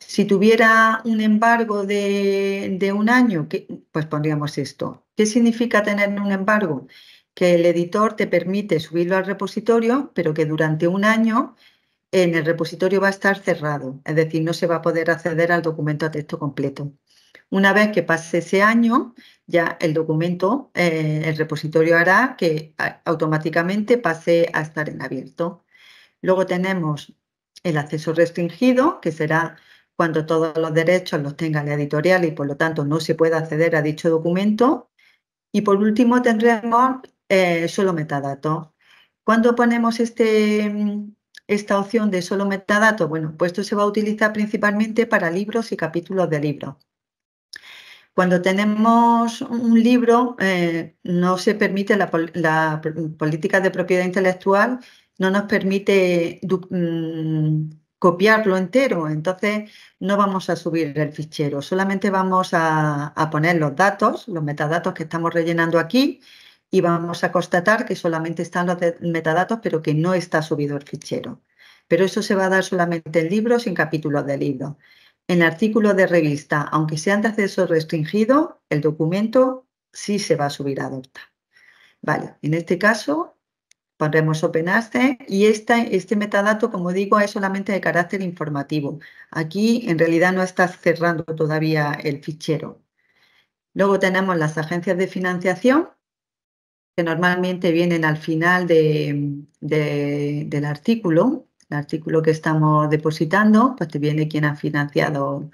Si tuviera un embargo de, un año, pues pondríamos esto. ¿Qué significa tener un embargo? Que el editor te permite subirlo al repositorio, pero que durante un año en el repositorio va a estar cerrado, es decir, no se va a poder acceder al documento a texto completo. Una vez que pase ese año, ya el documento, eh, el repositorio hará que ah, automáticamente pase a estar en abierto. Luego tenemos el acceso restringido, que será cuando todos los derechos los tenga la editorial y por lo tanto no se pueda acceder a dicho documento. Y por último tendremos eh, solo metadatos. ¿Cuándo ponemos este, esta opción de solo metadatos? Bueno, pues esto se va a utilizar principalmente para libros y capítulos de libros. Cuando tenemos un libro, eh, no se permite la, política de propiedad intelectual, no nos permite mm, copiarlo entero. Entonces no vamos a subir el fichero, solamente vamos a, poner los datos, los metadatos que estamos rellenando aquí y vamos a constatar que solamente están los metadatos, pero que no está subido el fichero. Pero eso se va a dar solamente en libros y en capítulos de libro. En artículos de revista, aunque sean de acceso restringido, el documento sí se va a subir a Docta. Vale, en este caso Podremos openarse y este metadato, como digo, es solamente de carácter informativo. Aquí en realidad no estás cerrando todavía el fichero. Luego tenemos las agencias de financiación, que normalmente vienen al final del artículo, el artículo que estamos depositando, pues te viene quien ha financiado,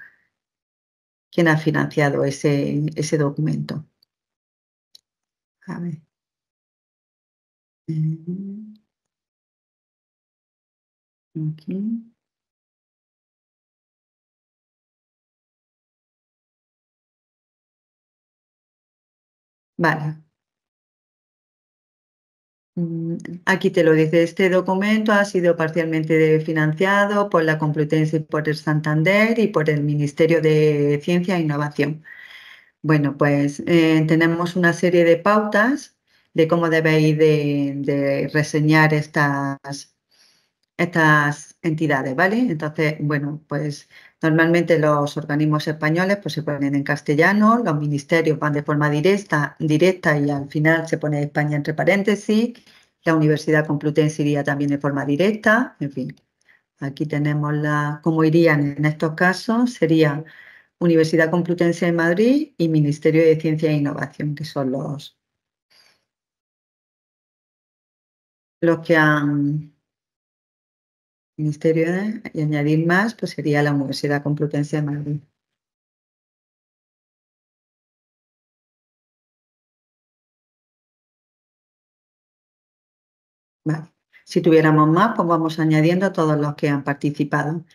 ha financiado ese, ese documento. A ver. Aquí. Vale. Mm, aquí te lo dice, este documento ha sido parcialmente financiado por la Complutense por el Santander y por el Ministerio de Ciencia e Innovación. Bueno, pues eh, tenemos una serie de pautas de cómo debéis de, de reseñar estas, estas entidades, ¿vale? Entonces, bueno, pues normalmente los organismos españoles pues, se ponen en castellano, los ministerios van de forma directa, directa y al final se pone España entre paréntesis, la Universidad Complutense iría también de forma directa, en fin. Aquí tenemos la, cómo irían en estos casos, sería Universidad Complutense de Madrid y Ministerio de Ciencia e Innovación, que son los, que han mm, Ministerio y añadir más, pues sería la Universidad Complutense de Madrid. Si tuviéramos más, pues vamos añadiendo a todos los que han participado.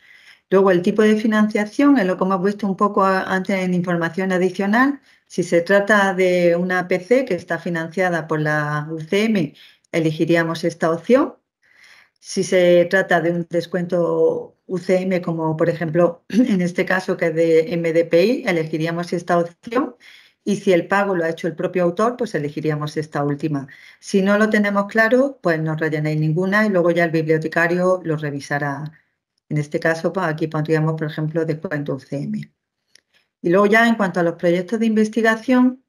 Luego, el tipo de financiación es lo que hemos visto un poco antes en información adicional. Si se trata de una PC que está financiada por la UCM elegiríamos esta opción. Si se trata de un descuento UCM, como por ejemplo en este caso que es de MDPI, elegiríamos esta opción. Y si el pago lo ha hecho el propio autor, pues elegiríamos esta última. Si no lo tenemos claro, pues no rellenéis ninguna y luego ya el bibliotecario lo revisará. En este caso, pues aquí pondríamos, por ejemplo, descuento UCM. Y luego ya en cuanto a los proyectos de investigación,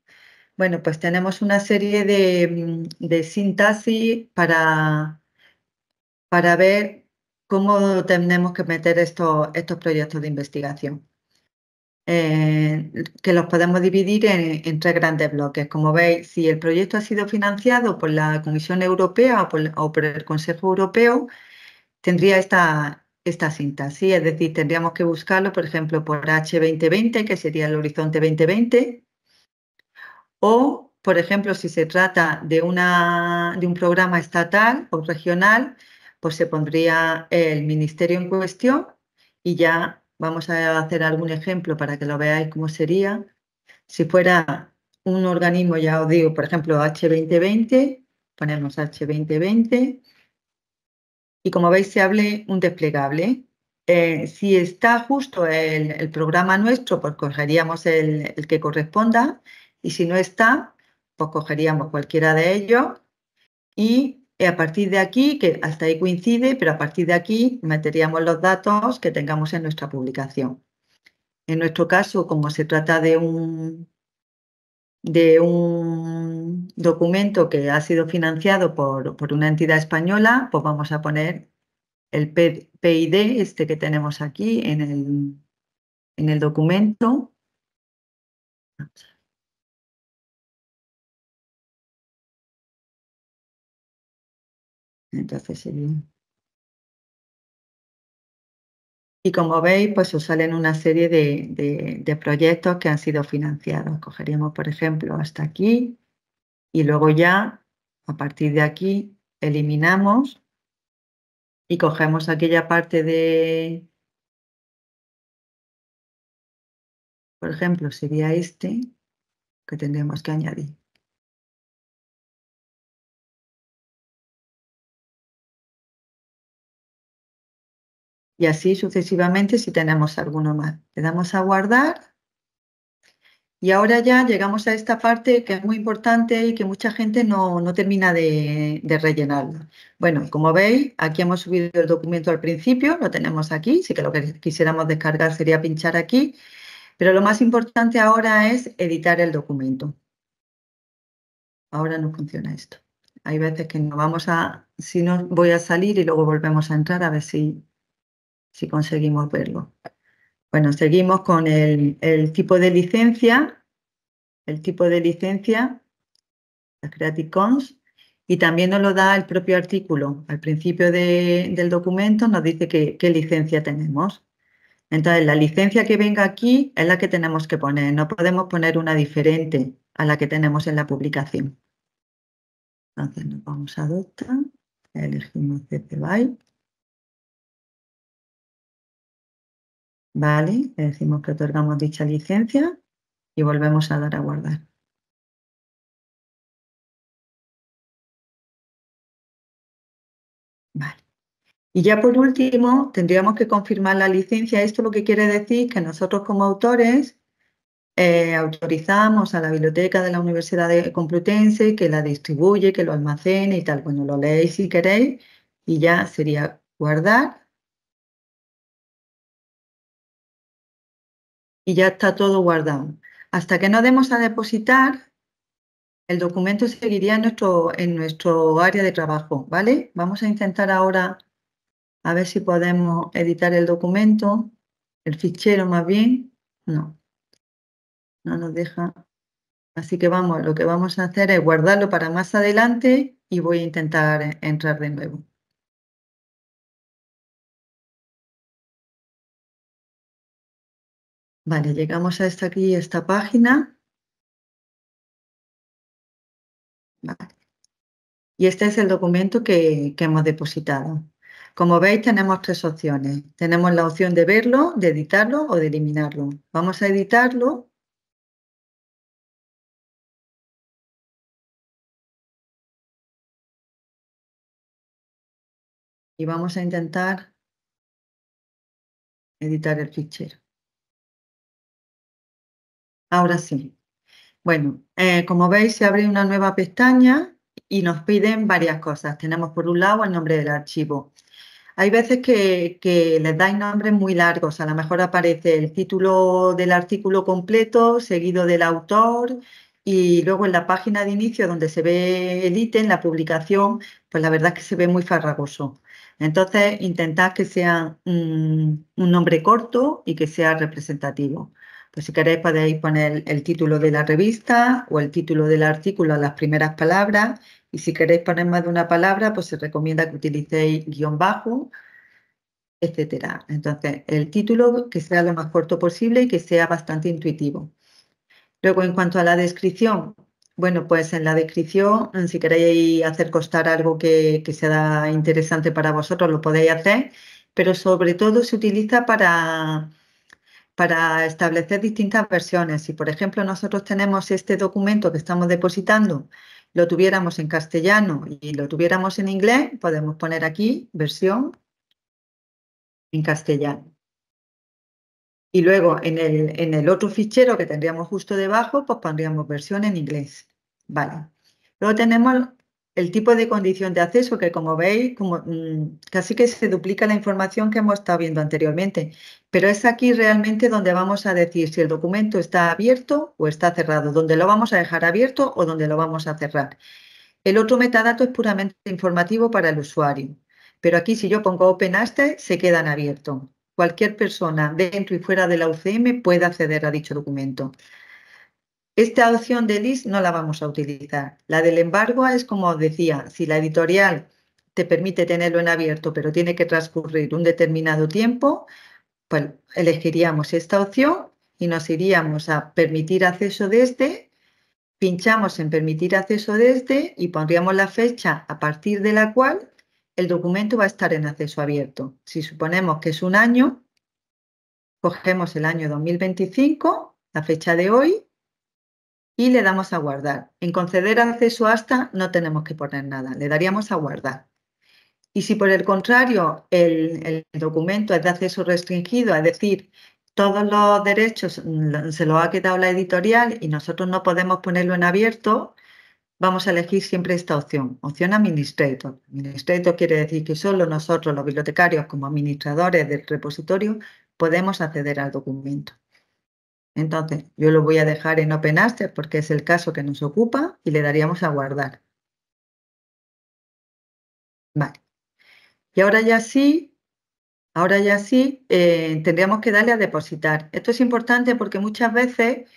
bueno, pues tenemos una serie de, mm, de sintaxis para, para ver cómo tenemos que meter estos, estos proyectos de investigación. Eh, que los podemos dividir en, tres grandes bloques. Como veis, si el proyecto ha sido financiado por la Comisión Europea o por, el Consejo Europeo, tendría esta, esta sintaxis, es decir, tendríamos que buscarlo, por ejemplo, por H2020, que sería el horizonte 2020, o, por ejemplo, si se trata de, de un programa estatal o regional, pues se pondría el ministerio en cuestión y ya vamos a hacer algún ejemplo para que lo veáis cómo sería. Si fuera un organismo, ya os digo, por ejemplo, H2020, ponemos H2020 y como veis se hable un desplegable. Eh, si está justo el, programa nuestro, pues cogeríamos el, que corresponda y si no está, pues cogeríamos cualquiera de ellos y a partir de aquí, que hasta ahí coincide, pero a partir de aquí meteríamos los datos que tengamos en nuestra publicación. En nuestro caso, como se trata de un, de un documento que ha sido financiado por, una entidad española, pues vamos a poner el PID, este que tenemos aquí en el, documento. Entonces sería. Y como veis, pues os salen una serie de, proyectos que han sido financiados. Cogeríamos, por ejemplo, hasta aquí y luego ya, a partir de aquí, eliminamos y cogemos aquella parte de, por ejemplo, sería este que tendremos que añadir. y así sucesivamente si tenemos alguno más. Le damos a guardar y ahora ya llegamos a esta parte que es muy importante y que mucha gente no, termina de, de rellenarla. Bueno, como veis, aquí hemos subido el documento al principio, lo tenemos aquí, sí que lo que quisiéramos descargar sería pinchar aquí, pero lo más importante ahora es editar el documento. Ahora no funciona esto. Hay veces que no vamos a, si no voy a salir y luego volvemos a entrar a ver si si conseguimos verlo. Bueno, seguimos con el, tipo de licencia, el tipo de licencia, La Creative Commons, y también nos lo da el propio artículo. Al principio del documento nos dice qué licencia tenemos. Entonces, la licencia que venga aquí es la que tenemos que poner. No podemos poner una diferente a la que tenemos en la publicación. Entonces, nos vamos a adoptar, elegimos CC BY ¿vale? Le decimos que otorgamos dicha licencia y volvemos a dar a guardar. Vale. Y ya por último, tendríamos que confirmar la licencia. Esto lo que quiere decir que nosotros como autores eh, autorizamos a la biblioteca de la Universidad Complutense que la distribuye, que lo almacene y tal. Bueno, lo leéis si queréis y ya sería guardar y ya está todo guardado. Hasta que no demos a depositar, el documento seguiría en nuestro, en nuestro área de trabajo, ¿vale? Vamos a intentar ahora a ver si podemos editar el documento, el fichero más bien. No, no nos deja. Así que vamos, lo que vamos a hacer es guardarlo para más adelante y voy a intentar entrar de nuevo. Vale, llegamos a esta aquí, esta página. Y este es el documento que, que hemos depositado. Como veis, tenemos tres opciones. Tenemos la opción de verlo, de editarlo o de eliminarlo. Vamos a editarlo y vamos a intentar editar el fichero. Ahora sí. Bueno, eh, como veis se abre una nueva pestaña y nos piden varias cosas. Tenemos por un lado el nombre del archivo. Hay veces que, les dais nombres muy largos, a lo mejor aparece el título del artículo completo, seguido del autor y luego en la página de inicio donde se ve el ítem, la publicación, pues la verdad es que se ve muy farragoso. Entonces intentad que sea un nombre corto y que sea representativo. Pues si queréis podéis poner el título de la revista o el título del artículo a las primeras palabras y si queréis poner más de una palabra, pues se recomienda que utilicéis guión bajo, etcétera. Entonces, el título que sea lo más corto posible y que sea bastante intuitivo. Luego, en cuanto a la descripción, bueno, pues en la descripción, si queréis hacer costar algo que sea interesante para vosotros, lo podéis hacer, pero sobre todo se utiliza para para establecer distintas versiones. Si, por ejemplo, nosotros tenemos este documento que estamos depositando, lo tuviéramos en castellano y lo tuviéramos en inglés, podemos poner aquí versión en castellano. Y luego en el, en el otro fichero que tendríamos justo debajo, pues pondríamos versión en inglés. Vale. Luego tenemos el tipo de condición de acceso que como veis, como, mm, casi que se duplica la información que hemos estado viendo anteriormente, pero es aquí realmente donde vamos a decir si el documento está abierto o está cerrado, donde lo vamos a dejar abierto o donde lo vamos a cerrar. El otro metadato es puramente informativo para el usuario, pero aquí si yo pongo Open Access se quedan abiertos. Cualquier persona dentro y fuera de la UCM puede acceder a dicho documento. Esta opción de list no la vamos a utilizar. La del embargo es como os decía, si la editorial te permite tenerlo en abierto, pero tiene que transcurrir un determinado tiempo, pues elegiríamos esta opción y nos iríamos a permitir acceso de este, pinchamos en permitir acceso de este y pondríamos la fecha a partir de la cual el documento va a estar en acceso abierto. Si suponemos que es un año, cogemos el año 2025, la fecha de hoy, y le damos a guardar. En conceder acceso hasta, no tenemos que poner nada, le daríamos a guardar. Y si por el contrario el, el documento es de acceso restringido, es decir, todos los derechos se los ha quedado la editorial y nosotros no podemos ponerlo en abierto, vamos a elegir siempre esta opción, opción administrator. Administrator quiere decir que solo nosotros, los bibliotecarios, como administradores del repositorio, podemos acceder al documento. Entonces, yo lo voy a dejar en OpenAster porque es el caso que nos ocupa y le daríamos a guardar. Vale. Y ahora ya sí, ahora ya sí, eh, tendríamos que darle a depositar. Esto es importante porque muchas veces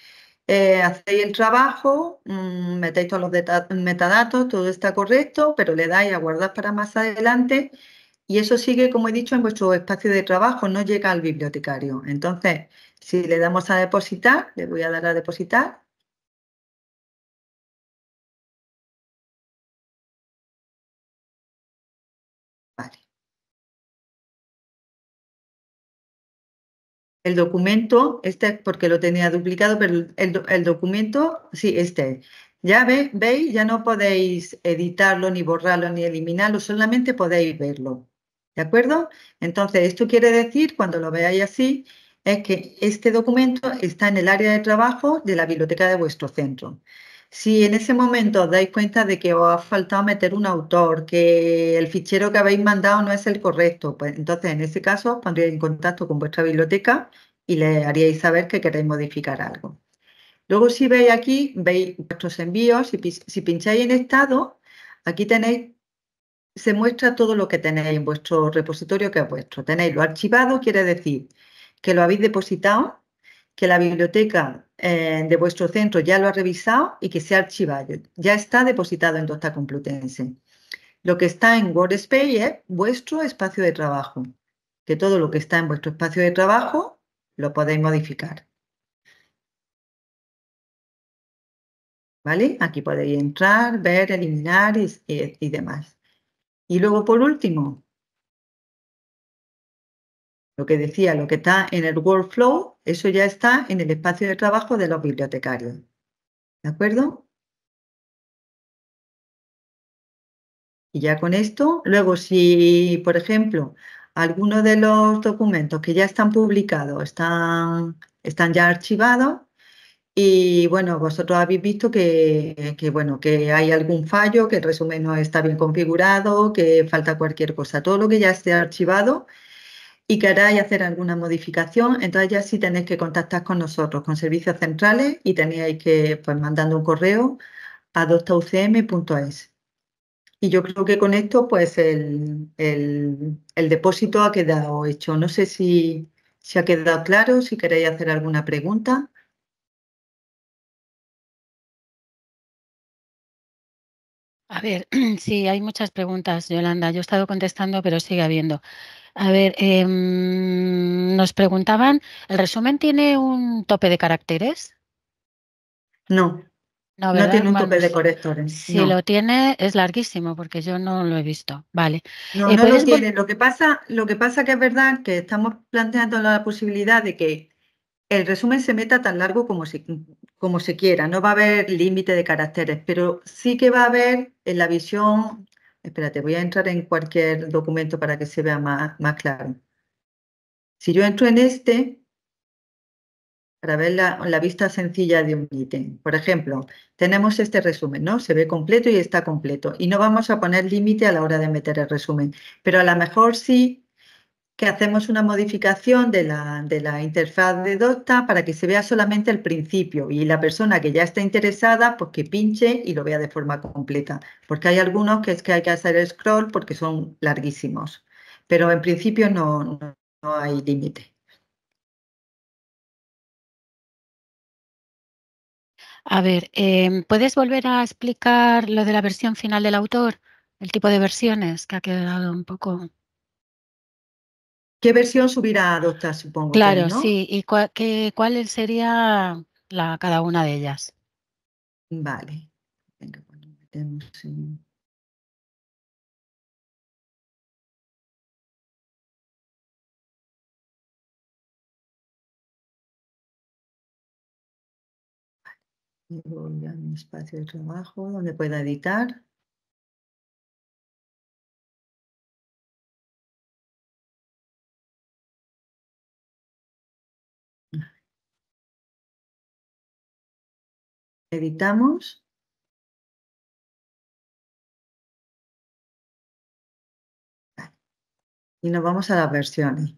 eh, hacéis el trabajo, mm, metéis todos los metadatos, todo está correcto, pero le dais a guardar para más adelante y eso sigue, como he dicho, en vuestro espacio de trabajo, no llega al bibliotecario. Entonces, si le damos a depositar, le voy a dar a depositar. Vale. El documento, este porque lo tenía duplicado, pero el, documento, sí, este. Ya ve, veis, ya no podéis editarlo, ni borrarlo, ni eliminarlo, solamente podéis verlo. ¿De acuerdo? Entonces, esto quiere decir, cuando lo veáis así, es que este documento está en el área de trabajo de la biblioteca de vuestro centro. Si en ese momento os dais cuenta de que os ha faltado meter un autor, que el fichero que habéis mandado no es el correcto, pues entonces en ese caso os en contacto con vuestra biblioteca y le haríais saber que queréis modificar algo. Luego si veis aquí, veis vuestros envíos, si, si pincháis en estado, aquí tenéis, se muestra todo lo que tenéis en vuestro repositorio que es vuestro. Tenéis lo archivado, quiere decir que lo habéis depositado, que la biblioteca eh, de vuestro centro ya lo ha revisado y que se ha archivado. Ya está depositado en Docta Complutense. Lo que está en WordSpace es vuestro espacio de trabajo, que todo lo que está en vuestro espacio de trabajo lo podéis modificar. ¿Vale? Aquí podéis entrar, ver, eliminar y demás. Y luego, por último, lo que decía, lo que está en el workflow, eso ya está en el espacio de trabajo de los bibliotecarios. ¿De acuerdo? Y ya con esto, luego si, por ejemplo, algunos de los documentos que ya están publicados están, están ya archivados, y bueno, vosotros habéis visto que, bueno, que hay algún fallo, que el resumen no está bien configurado, que falta cualquier cosa. Todo lo que ya esté archivado y queráis hacer alguna modificación, entonces ya sí tenéis que contactar con nosotros, con servicios centrales, y tenéis que, pues, mandando un correo a doctaucm.es. Y yo creo que con esto, pues, el, el, depósito ha quedado hecho. No sé si, si ha quedado claro, si queréis hacer alguna pregunta. A ver, sí, hay muchas preguntas, Yolanda. Yo he estado contestando, pero sigue habiendo. A ver, em, nos preguntaban, ¿el resumen tiene un tope de caracteres? No. No, tiene un tope de correctores. Si lo tiene, es larguísimo, porque yo no lo he visto. Vale. No, eh, lo que pasa, lo que pasa que es verdad que estamos planteando la posibilidad de que el resumen se meta tan largo como se, como se quiera. No va a haber límite de caracteres, pero sí que va a haber en la visión Espérate, voy a entrar en cualquier documento para que se vea más, claro. Si yo entro en este, para ver la, la, vista sencilla de un ítem. Por ejemplo, tenemos este resumen, ¿no? Se ve completo y está completo. Y no vamos a poner límite a la hora de meter el resumen. Pero a lo mejor sí que hacemos una modificación de la, interfaz de Dota para que se vea solamente el principio y la persona que ya está interesada, pues que pinche y lo vea de forma completa, porque hay algunos que es que hay que hacer el scroll porque son larguísimos, pero en principio no, no, hay límite. A ver, em, ¿puedes volver a explicar lo de la versión final del autor? El tipo de versiones que ha quedado un poco... ¿Qué versión subirá a adoptar, supongo? Claro, sí. ¿Y cuál, sería la, cada una de ellas? Vale. Venga, metemos Vale. voy a mi espacio de trabajo donde pueda editar. editamos. Y nos vamos a las versiones.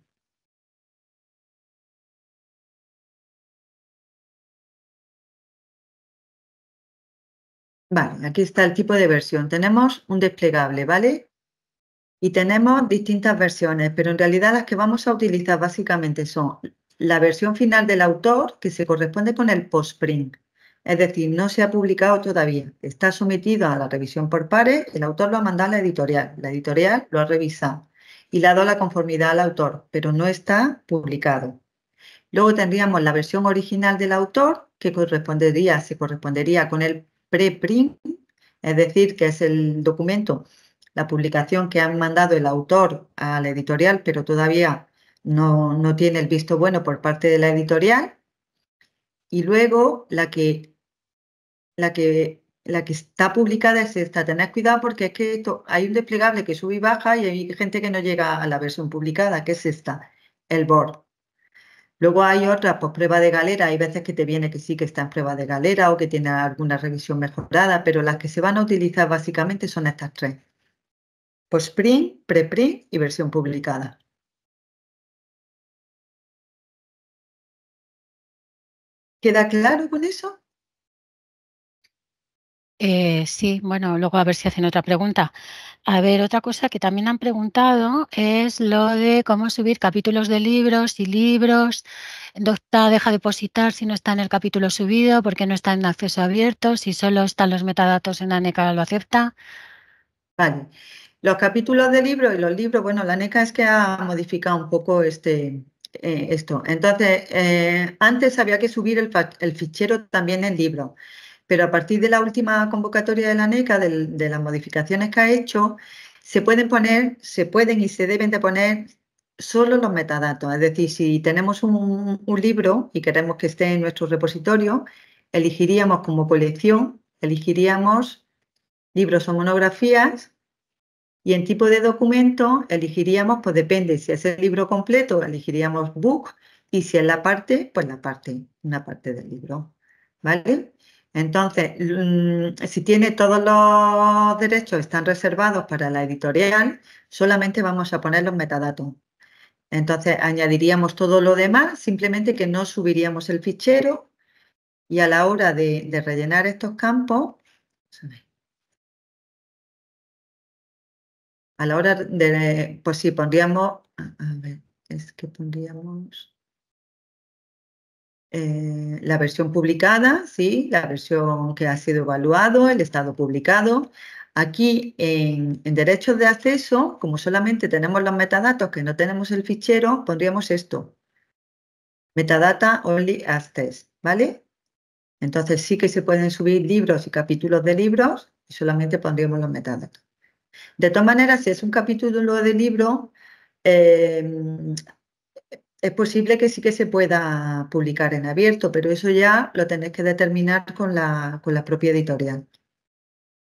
Vale, aquí está el tipo de versión. Tenemos un desplegable, ¿vale? Y tenemos distintas versiones, pero en realidad las que vamos a utilizar básicamente son la versión final del autor, que se corresponde con el postprint. Es decir, no se ha publicado todavía. Está sometido a la revisión por pares, el autor lo ha mandado a la editorial, la editorial lo ha revisado y le ha dado la conformidad al autor, pero no está publicado. Luego tendríamos la versión original del autor, que correspondería, se correspondería con el preprint, es decir, que es el documento, la publicación que han mandado el autor a la editorial, pero todavía no, no tiene el visto bueno por parte de la editorial. Y luego la que la que, la que está publicada es esta. Tened cuidado porque es que hay un desplegable que sube y baja y hay gente que no llega a la versión publicada, que es esta, el board. Luego hay otra pues prueba de galera, hay veces que te viene que sí que está en prueba de galera o que tiene alguna revisión mejorada, pero las que se van a utilizar básicamente son estas tres. Postprint, preprint y versión publicada. ¿Queda claro con eso? Eh, sí, bueno, luego a ver si hacen otra pregunta. A ver, otra cosa que también han preguntado es lo de cómo subir capítulos de libros y libros. está? deja depositar si no está en el capítulo subido, porque no está en acceso abierto, si solo están los metadatos en la Neca lo acepta. Vale. Los capítulos de libros y los libros, bueno, la Neca es que ha modificado un poco este, eh, esto. Entonces, eh, antes había que subir el, el fichero también en libro pero a partir de la última convocatoria de la NECA, de, las modificaciones que ha hecho, se pueden poner, se pueden y se deben de poner solo los metadatos. Es decir, si tenemos un, un libro y queremos que esté en nuestro repositorio, elegiríamos como colección, elegiríamos libros o monografías y en tipo de documento elegiríamos, pues depende, si es el libro completo, elegiríamos book y si es la parte, pues la parte, una parte del libro. ¿Vale? Entonces, mm, si tiene todos los derechos, están reservados para la editorial, solamente vamos a poner los metadatos. Entonces, añadiríamos todo lo demás, simplemente que no subiríamos el fichero y a la hora de, rellenar estos campos, a la hora de, pues sí, pondríamos, a ver, es que pondríamos eh, la versión publicada, ¿sí? la versión que ha sido evaluado, el estado publicado. Aquí en, derechos de acceso, como solamente tenemos los metadatos que no tenemos el fichero, pondríamos esto. Metadata only access, ¿vale? Entonces sí que se pueden subir libros y capítulos de libros y solamente pondríamos los metadatos. De todas maneras, si es un capítulo de libro, eh, es posible que sí que se pueda publicar en abierto, pero eso ya lo tenéis que determinar con la, propia editorial.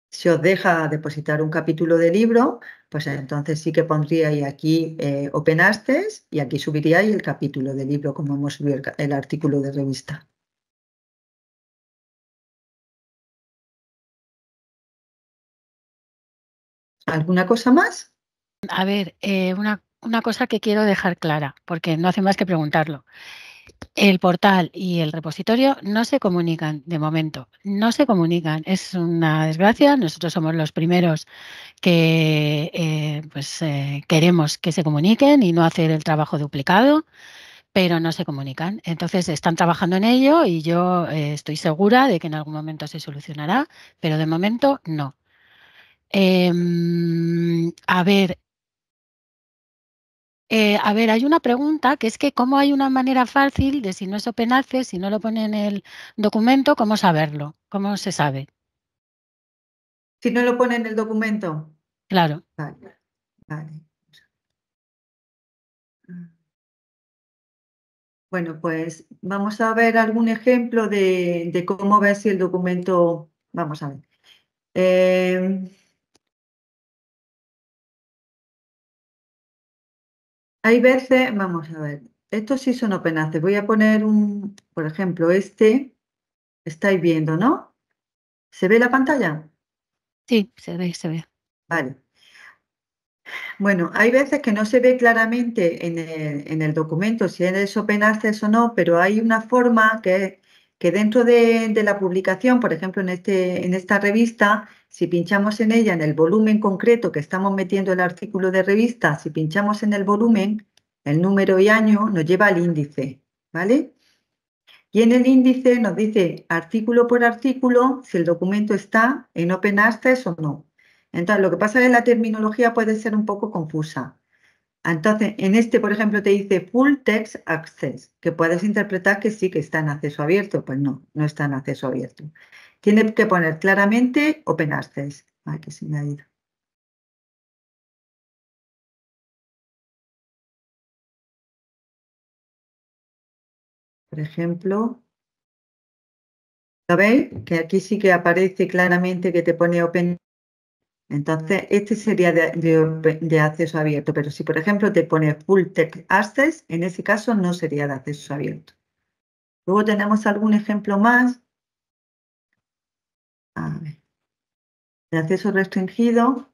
Si os deja depositar un capítulo de libro, pues entonces sí que pondríais aquí eh, Open y aquí subiríais el capítulo de libro, como hemos subido el, artículo de revista. ¿Alguna cosa más? A ver, eh, una una cosa que quiero dejar clara, porque no hace más que preguntarlo. El portal y el repositorio no se comunican de momento, no se comunican. Es una desgracia. Nosotros somos los primeros que eh, pues, eh, queremos que se comuniquen y no hacer el trabajo duplicado, pero no se comunican. Entonces están trabajando en ello y yo eh, estoy segura de que en algún momento se solucionará, pero de momento no. Em, a ver, eh, a ver, hay una pregunta que es que cómo hay una manera fácil de si no es open access, si no lo pone en el documento, ¿cómo saberlo? ¿Cómo se sabe? Si no lo pone en el documento. Claro. Bueno, pues vamos a ver algún ejemplo de, cómo ver si el documento... Vamos a ver. Eh, hay veces, vamos a ver, estos sí son open access, Voy a poner un, por ejemplo, este, estáis viendo, ¿no? ¿Se ve la pantalla? Sí, se ve, se ve. Vale. Bueno, hay veces que no se ve claramente en el, documento si eres open access o no, pero hay una forma que es que dentro de, la publicación, por ejemplo, en, este, en esta revista, si pinchamos en ella, en el volumen concreto que estamos metiendo el artículo de revista, si pinchamos en el volumen, el número y año nos lleva al índice, ¿vale? Y en el índice nos dice artículo por artículo si el documento está en Open Access o no. Entonces, lo que pasa es que la terminología puede ser un poco confusa. Entonces, en este, por ejemplo, te dice Full Text Access, que puedes interpretar que sí que está en acceso abierto. Pues no, no está en acceso abierto. Tiene que poner claramente Open Access. Ay, que se me ha ido. Por ejemplo, ¿lo veis? Que aquí sí que aparece claramente que te pone Open entonces, este sería de, acceso abierto, pero si por ejemplo te pone Full Text Access, en ese caso no sería de acceso abierto. Luego tenemos algún ejemplo más. De acceso restringido.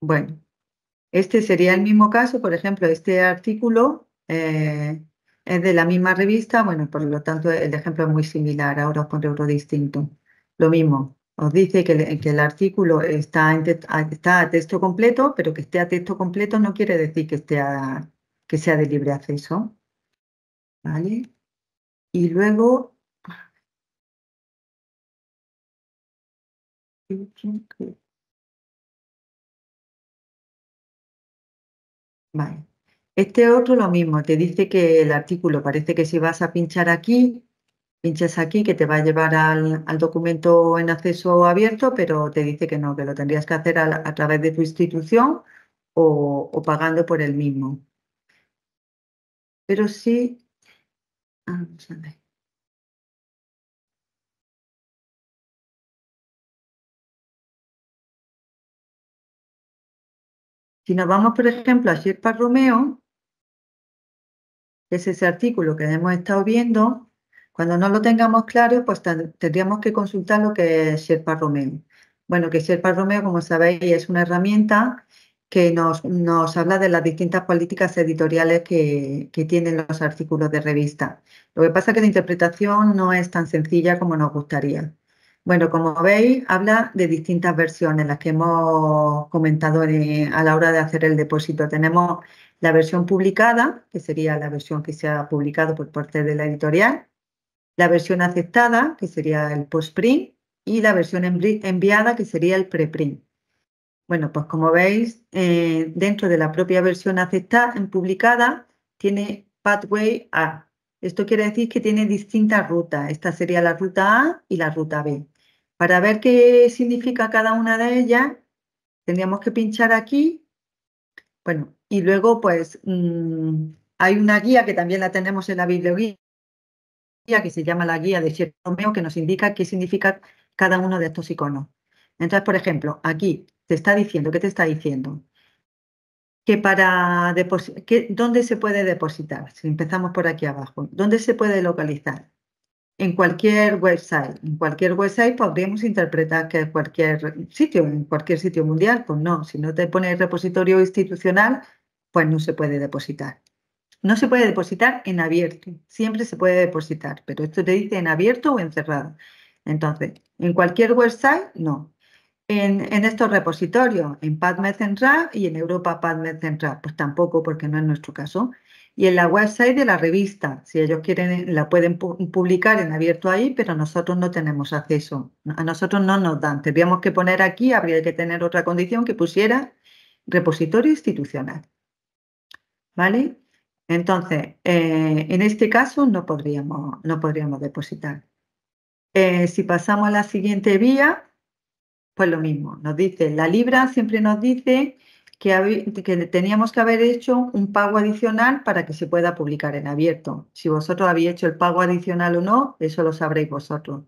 Bueno, este sería el mismo caso, por ejemplo, este artículo eh, es de la misma revista, bueno, por lo tanto el ejemplo es muy similar, ahora os pondré otro distinto. Lo mismo, os dice que, el artículo está, a texto completo, pero que esté a texto completo no quiere decir que, esté que sea de libre acceso. ¿Vale? Y luego... Este otro lo mismo, te dice que el artículo parece que si vas a pinchar aquí, pinches aquí que te va a llevar al, documento en acceso abierto, pero te dice que no, que lo tendrías que hacer a, través de tu institución o, pagando por el mismo. Pero sí, ah, Si nos vamos, por ejemplo, a Sherpa Romeo, que es ese artículo que hemos estado viendo, cuando no lo tengamos claro, pues tendríamos que consultar lo que es Sherpa Romeo. Bueno, que Sherpa Romeo, como sabéis, es una herramienta que nos, habla de las distintas políticas editoriales que, tienen los artículos de revista. Lo que pasa es que la interpretación no es tan sencilla como nos gustaría. Bueno, como veis, habla de distintas versiones, las que hemos comentado a la hora de hacer el depósito. Tenemos la versión publicada, que sería la versión que se ha publicado por parte de la editorial, la versión aceptada, que sería el postprint, y la versión enviada, que sería el preprint. Bueno, pues como veis, eh, dentro de la propia versión aceptada, publicada, tiene Pathway A. Esto quiere decir que tiene distintas rutas. Esta sería la ruta A y la ruta B. Para ver qué significa cada una de ellas, tendríamos que pinchar aquí. Bueno, y luego pues mm, hay una guía que también la tenemos en la biblioguía que se llama la guía de romeo, que nos indica qué significa cada uno de estos iconos. Entonces, por ejemplo, aquí te está diciendo, ¿qué te está diciendo? Que para que, ¿Dónde se puede depositar? Si empezamos por aquí abajo, ¿dónde se puede localizar? En cualquier website. En cualquier website podríamos interpretar que es cualquier sitio, en cualquier sitio mundial. Pues no, si no te pone el repositorio institucional, pues no se puede depositar. No se puede depositar en abierto, siempre se puede depositar, pero esto te dice en abierto o encerrado. Entonces, en cualquier website, no. En, estos repositorios, en Padme Central y en Europa Padme Central, pues tampoco, porque no es nuestro caso. Y en la website de la revista, si ellos quieren, la pueden publicar en abierto ahí, pero nosotros no tenemos acceso. A nosotros no nos dan. Tendríamos que poner aquí, habría que tener otra condición que pusiera repositorio institucional. ¿Vale? Entonces, eh, en este caso no podríamos, no podríamos depositar. Eh, si pasamos a la siguiente vía, pues lo mismo, nos dice, la libra siempre nos dice que, teníamos que haber hecho un pago adicional para que se pueda publicar en abierto. Si vosotros habéis hecho el pago adicional o no, eso lo sabréis vosotros.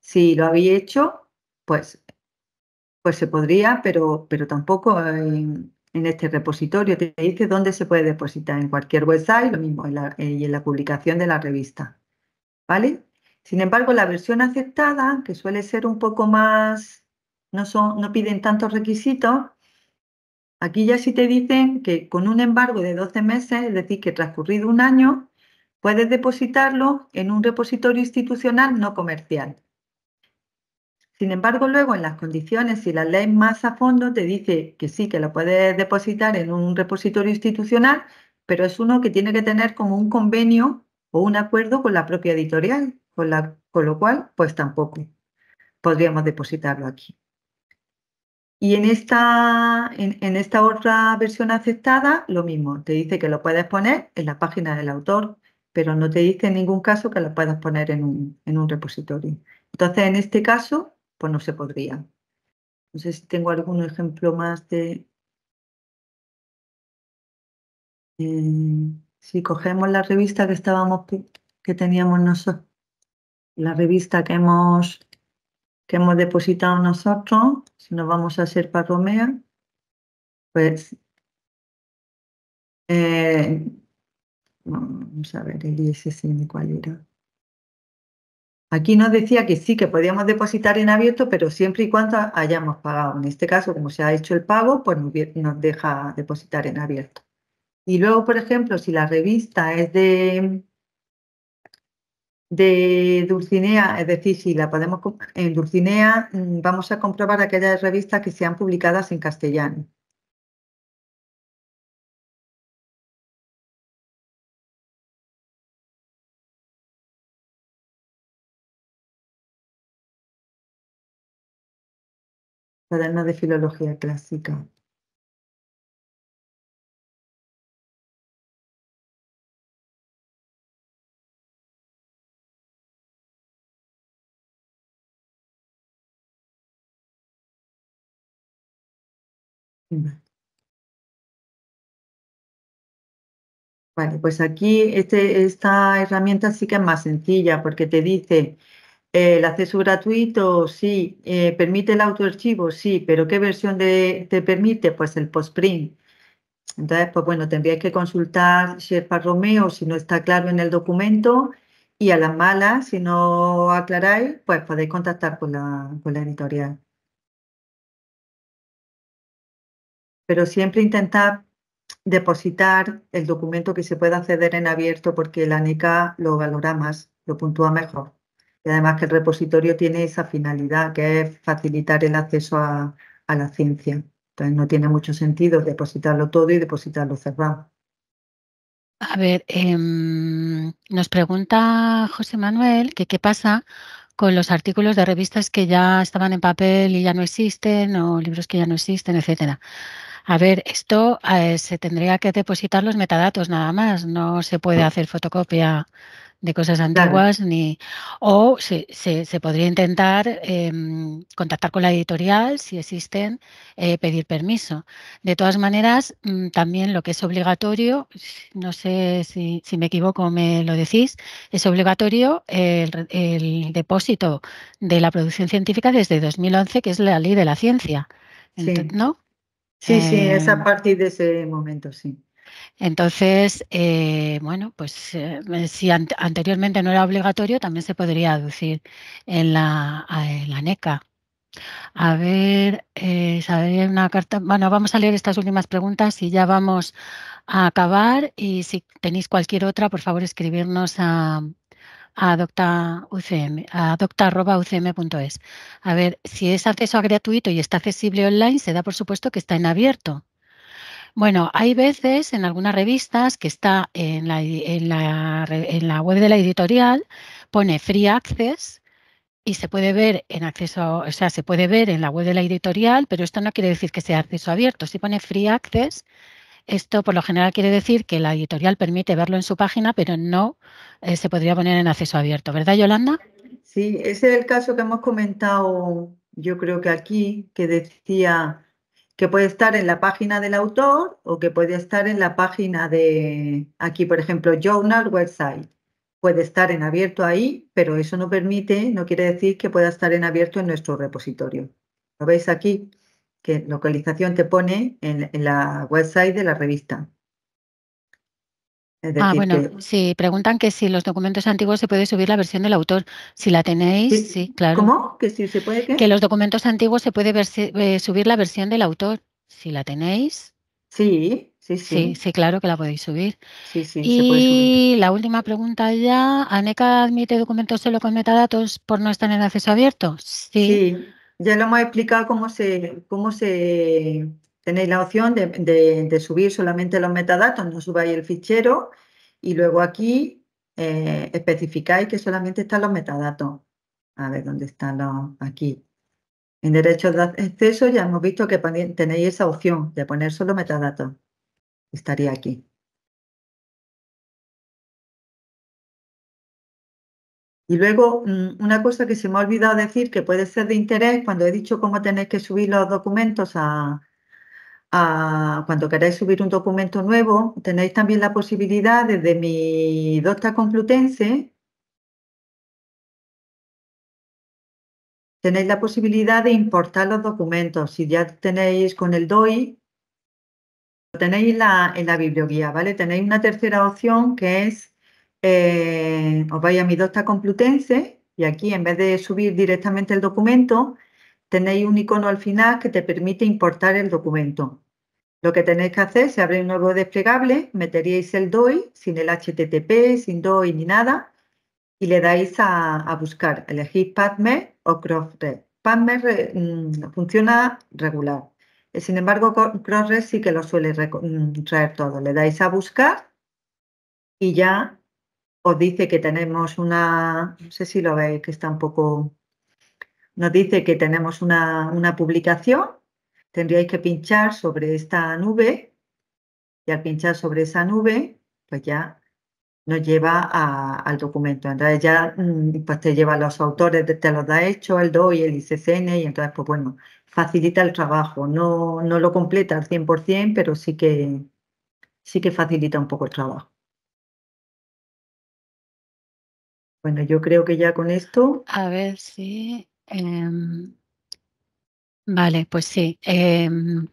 Si lo habéis hecho, pues, pues se podría, pero, pero tampoco eh, en este repositorio, te dice dónde se puede depositar, en cualquier website, lo mismo, y en la publicación de la revista. ¿Vale? Sin embargo, la versión aceptada, que suele ser un poco más, no, son, no piden tantos requisitos, aquí ya sí te dicen que con un embargo de 12 meses, es decir, que transcurrido un año, puedes depositarlo en un repositorio institucional no comercial. Sin embargo, luego en las condiciones, si la ley más a fondo te dice que sí, que lo puedes depositar en un repositorio institucional, pero es uno que tiene que tener como un convenio o un acuerdo con la propia editorial, con, lo cual, pues tampoco podríamos depositarlo aquí. Y en esta, en, esta otra versión aceptada, lo mismo, te dice que lo puedes poner en la página del autor, pero no te dice en ningún caso que lo puedas poner en un, en un repositorio. Entonces, en este caso, pues no se podría. No sé si tengo algún ejemplo más de... Eh, si cogemos la revista que estábamos, que teníamos nosotros, la revista que hemos, que hemos depositado nosotros, si nos vamos a hacer para Romea, pues eh, vamos a ver el ISSN cuál era. Aquí nos decía que sí, que podíamos depositar en abierto, pero siempre y cuando hayamos pagado. En este caso, como se ha hecho el pago, pues nos deja depositar en abierto. Y luego, por ejemplo, si la revista es de, de Dulcinea, es decir, si la podemos en Dulcinea, mm, vamos a comprobar aquellas revistas que sean publicadas en castellano. Cadena de Filología Clásica. Vale, pues aquí este, esta herramienta sí que es más sencilla porque te dice eh, el acceso gratuito, sí. Eh, ¿Permite el autoarchivo? Sí. ¿Pero qué versión te permite? Pues el postprint. Entonces, pues bueno, tendríais que consultar Sherpa Romeo si no está claro en el documento y a las malas, si no aclaráis, pues podéis contactar con la, editorial. Pero siempre intentad depositar el documento que se pueda acceder en abierto porque la NECA lo valora más, lo puntúa mejor y además que el repositorio tiene esa finalidad, que es facilitar el acceso a, la ciencia. Entonces no tiene mucho sentido depositarlo todo y depositarlo cerrado. A ver, em, nos pregunta José Manuel que qué pasa con los artículos de revistas que ya estaban en papel y ya no existen, o libros que ya no existen, etcétera. A ver, esto eh, se tendría que depositar los metadatos nada más, no se puede mm. hacer fotocopia de cosas antiguas ni o se, se, podría intentar em, contactar con la editorial si existen eh, pedir permiso de todas maneras mm, también lo que es obligatorio no sé si, si me equivoco me lo decís es obligatorio el, depósito de la producción científica desde 2011 que es la ley de la ciencia sí. no sí sí es a em. partir de ese momento sí entonces, eh, bueno, pues eh, si anteriormente no era obligatorio, también se podría aducir en la, NECA. A ver, eh, una carta. Bueno, vamos a leer estas últimas preguntas y ya vamos a acabar. Y si tenéis cualquier otra, por favor escribirnos a, a a ver, si es acceso gratuito y está accesible online, se da por supuesto que está en abierto. Bueno, hay veces en algunas revistas que está en la, web de la editorial, pone free access y se puede ver en acceso, o sea, se puede ver en la web de la editorial, pero esto no quiere decir que sea acceso abierto. Si pone free access, esto por lo general quiere decir que la editorial permite verlo en su página, pero no eh, se podría poner en acceso abierto, ¿verdad, Yolanda? Sí, ese es el caso que hemos comentado, yo creo que aquí, que decía que puede estar en la página del autor o que puede estar en la página de, aquí por ejemplo, Journal Website. Puede estar en abierto ahí, pero eso no permite, no quiere decir que pueda estar en abierto en nuestro repositorio. Lo veis aquí, que localización te pone en, en la website de la revista ah, bueno, sí, preguntan que si los documentos antiguos se puede subir la versión del autor. Si la tenéis, sí, claro. ¿Cómo? ¿Que si se puede Que los documentos antiguos se puede eh, subir la versión del autor. Si la tenéis. Sí, sí, sí. Sí, sí claro que la podéis subir. Sí, sí, y se puede subir. la última pregunta ya. ¿ANECA admite documentos solo con metadatos por no estar en acceso abierto? Sí. sí. Ya lo hemos explicado cómo se, cómo se Tenéis la opción de, subir solamente los metadatos, no subáis el fichero y luego aquí eh, especificáis que solamente están los metadatos. A ver, ¿dónde están los? Aquí. En derechos de acceso ya hemos visto que tenéis esa opción de poner solo metadatos. Estaría aquí. Y luego, mm, una cosa que se me ha olvidado decir que puede ser de interés cuando he dicho cómo tenéis que subir los documentos a, Ah, cuando queráis subir un documento nuevo, tenéis también la posibilidad desde mi Docta Complutense, tenéis la posibilidad de importar los documentos. Si ya tenéis con el DOI, lo tenéis la, en la biblioguía, ¿vale? Tenéis una tercera opción que es, eh, os vais a mi Docta Complutense y aquí en vez de subir directamente el documento, tenéis un icono al final que te permite importar el documento. Lo que tenéis que hacer, se abre un nuevo desplegable, meteríais el DOI sin el HTTP, sin DOI ni nada, y le dais a, buscar. Elegís Padme o CrossRed. Padme eh, mm, funciona regular. Eh, sin embargo, CrossRed sí que lo suele mm, traer todo. Le dais a buscar y ya os dice que tenemos una, no sé si lo veis, que está un poco nos dice que tenemos una, publicación, tendríais que pinchar sobre esta nube y al pinchar sobre esa nube, pues ya nos lleva al documento. Entonces ya mm, pues te lleva a los autores, te los da hecho, el DOI, el ICCN, y entonces, pues bueno, facilita el trabajo. No, lo completa al 100%, pero sí que, sí que facilita un poco el trabajo. Bueno, yo creo que ya con esto... A ver si... Em, vale, pues sí. Em,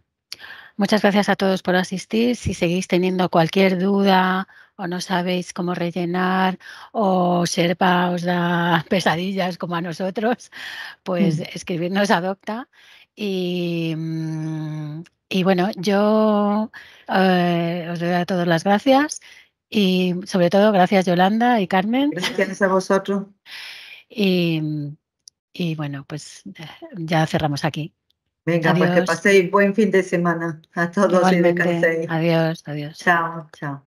muchas gracias a todos por asistir. Si seguís teniendo cualquier duda o no sabéis cómo rellenar o Serpa os da pesadillas como a nosotros, pues mm. escribirnos adopta. Y, mm, y bueno, yo eh, os doy a todos las gracias y sobre todo gracias Yolanda y Carmen. Gracias a vosotros. Mm, y bueno, pues ya cerramos aquí. Venga, pues que paséis buen fin de semana a todos y y descanséis. Adiós, adiós. Chao, chao.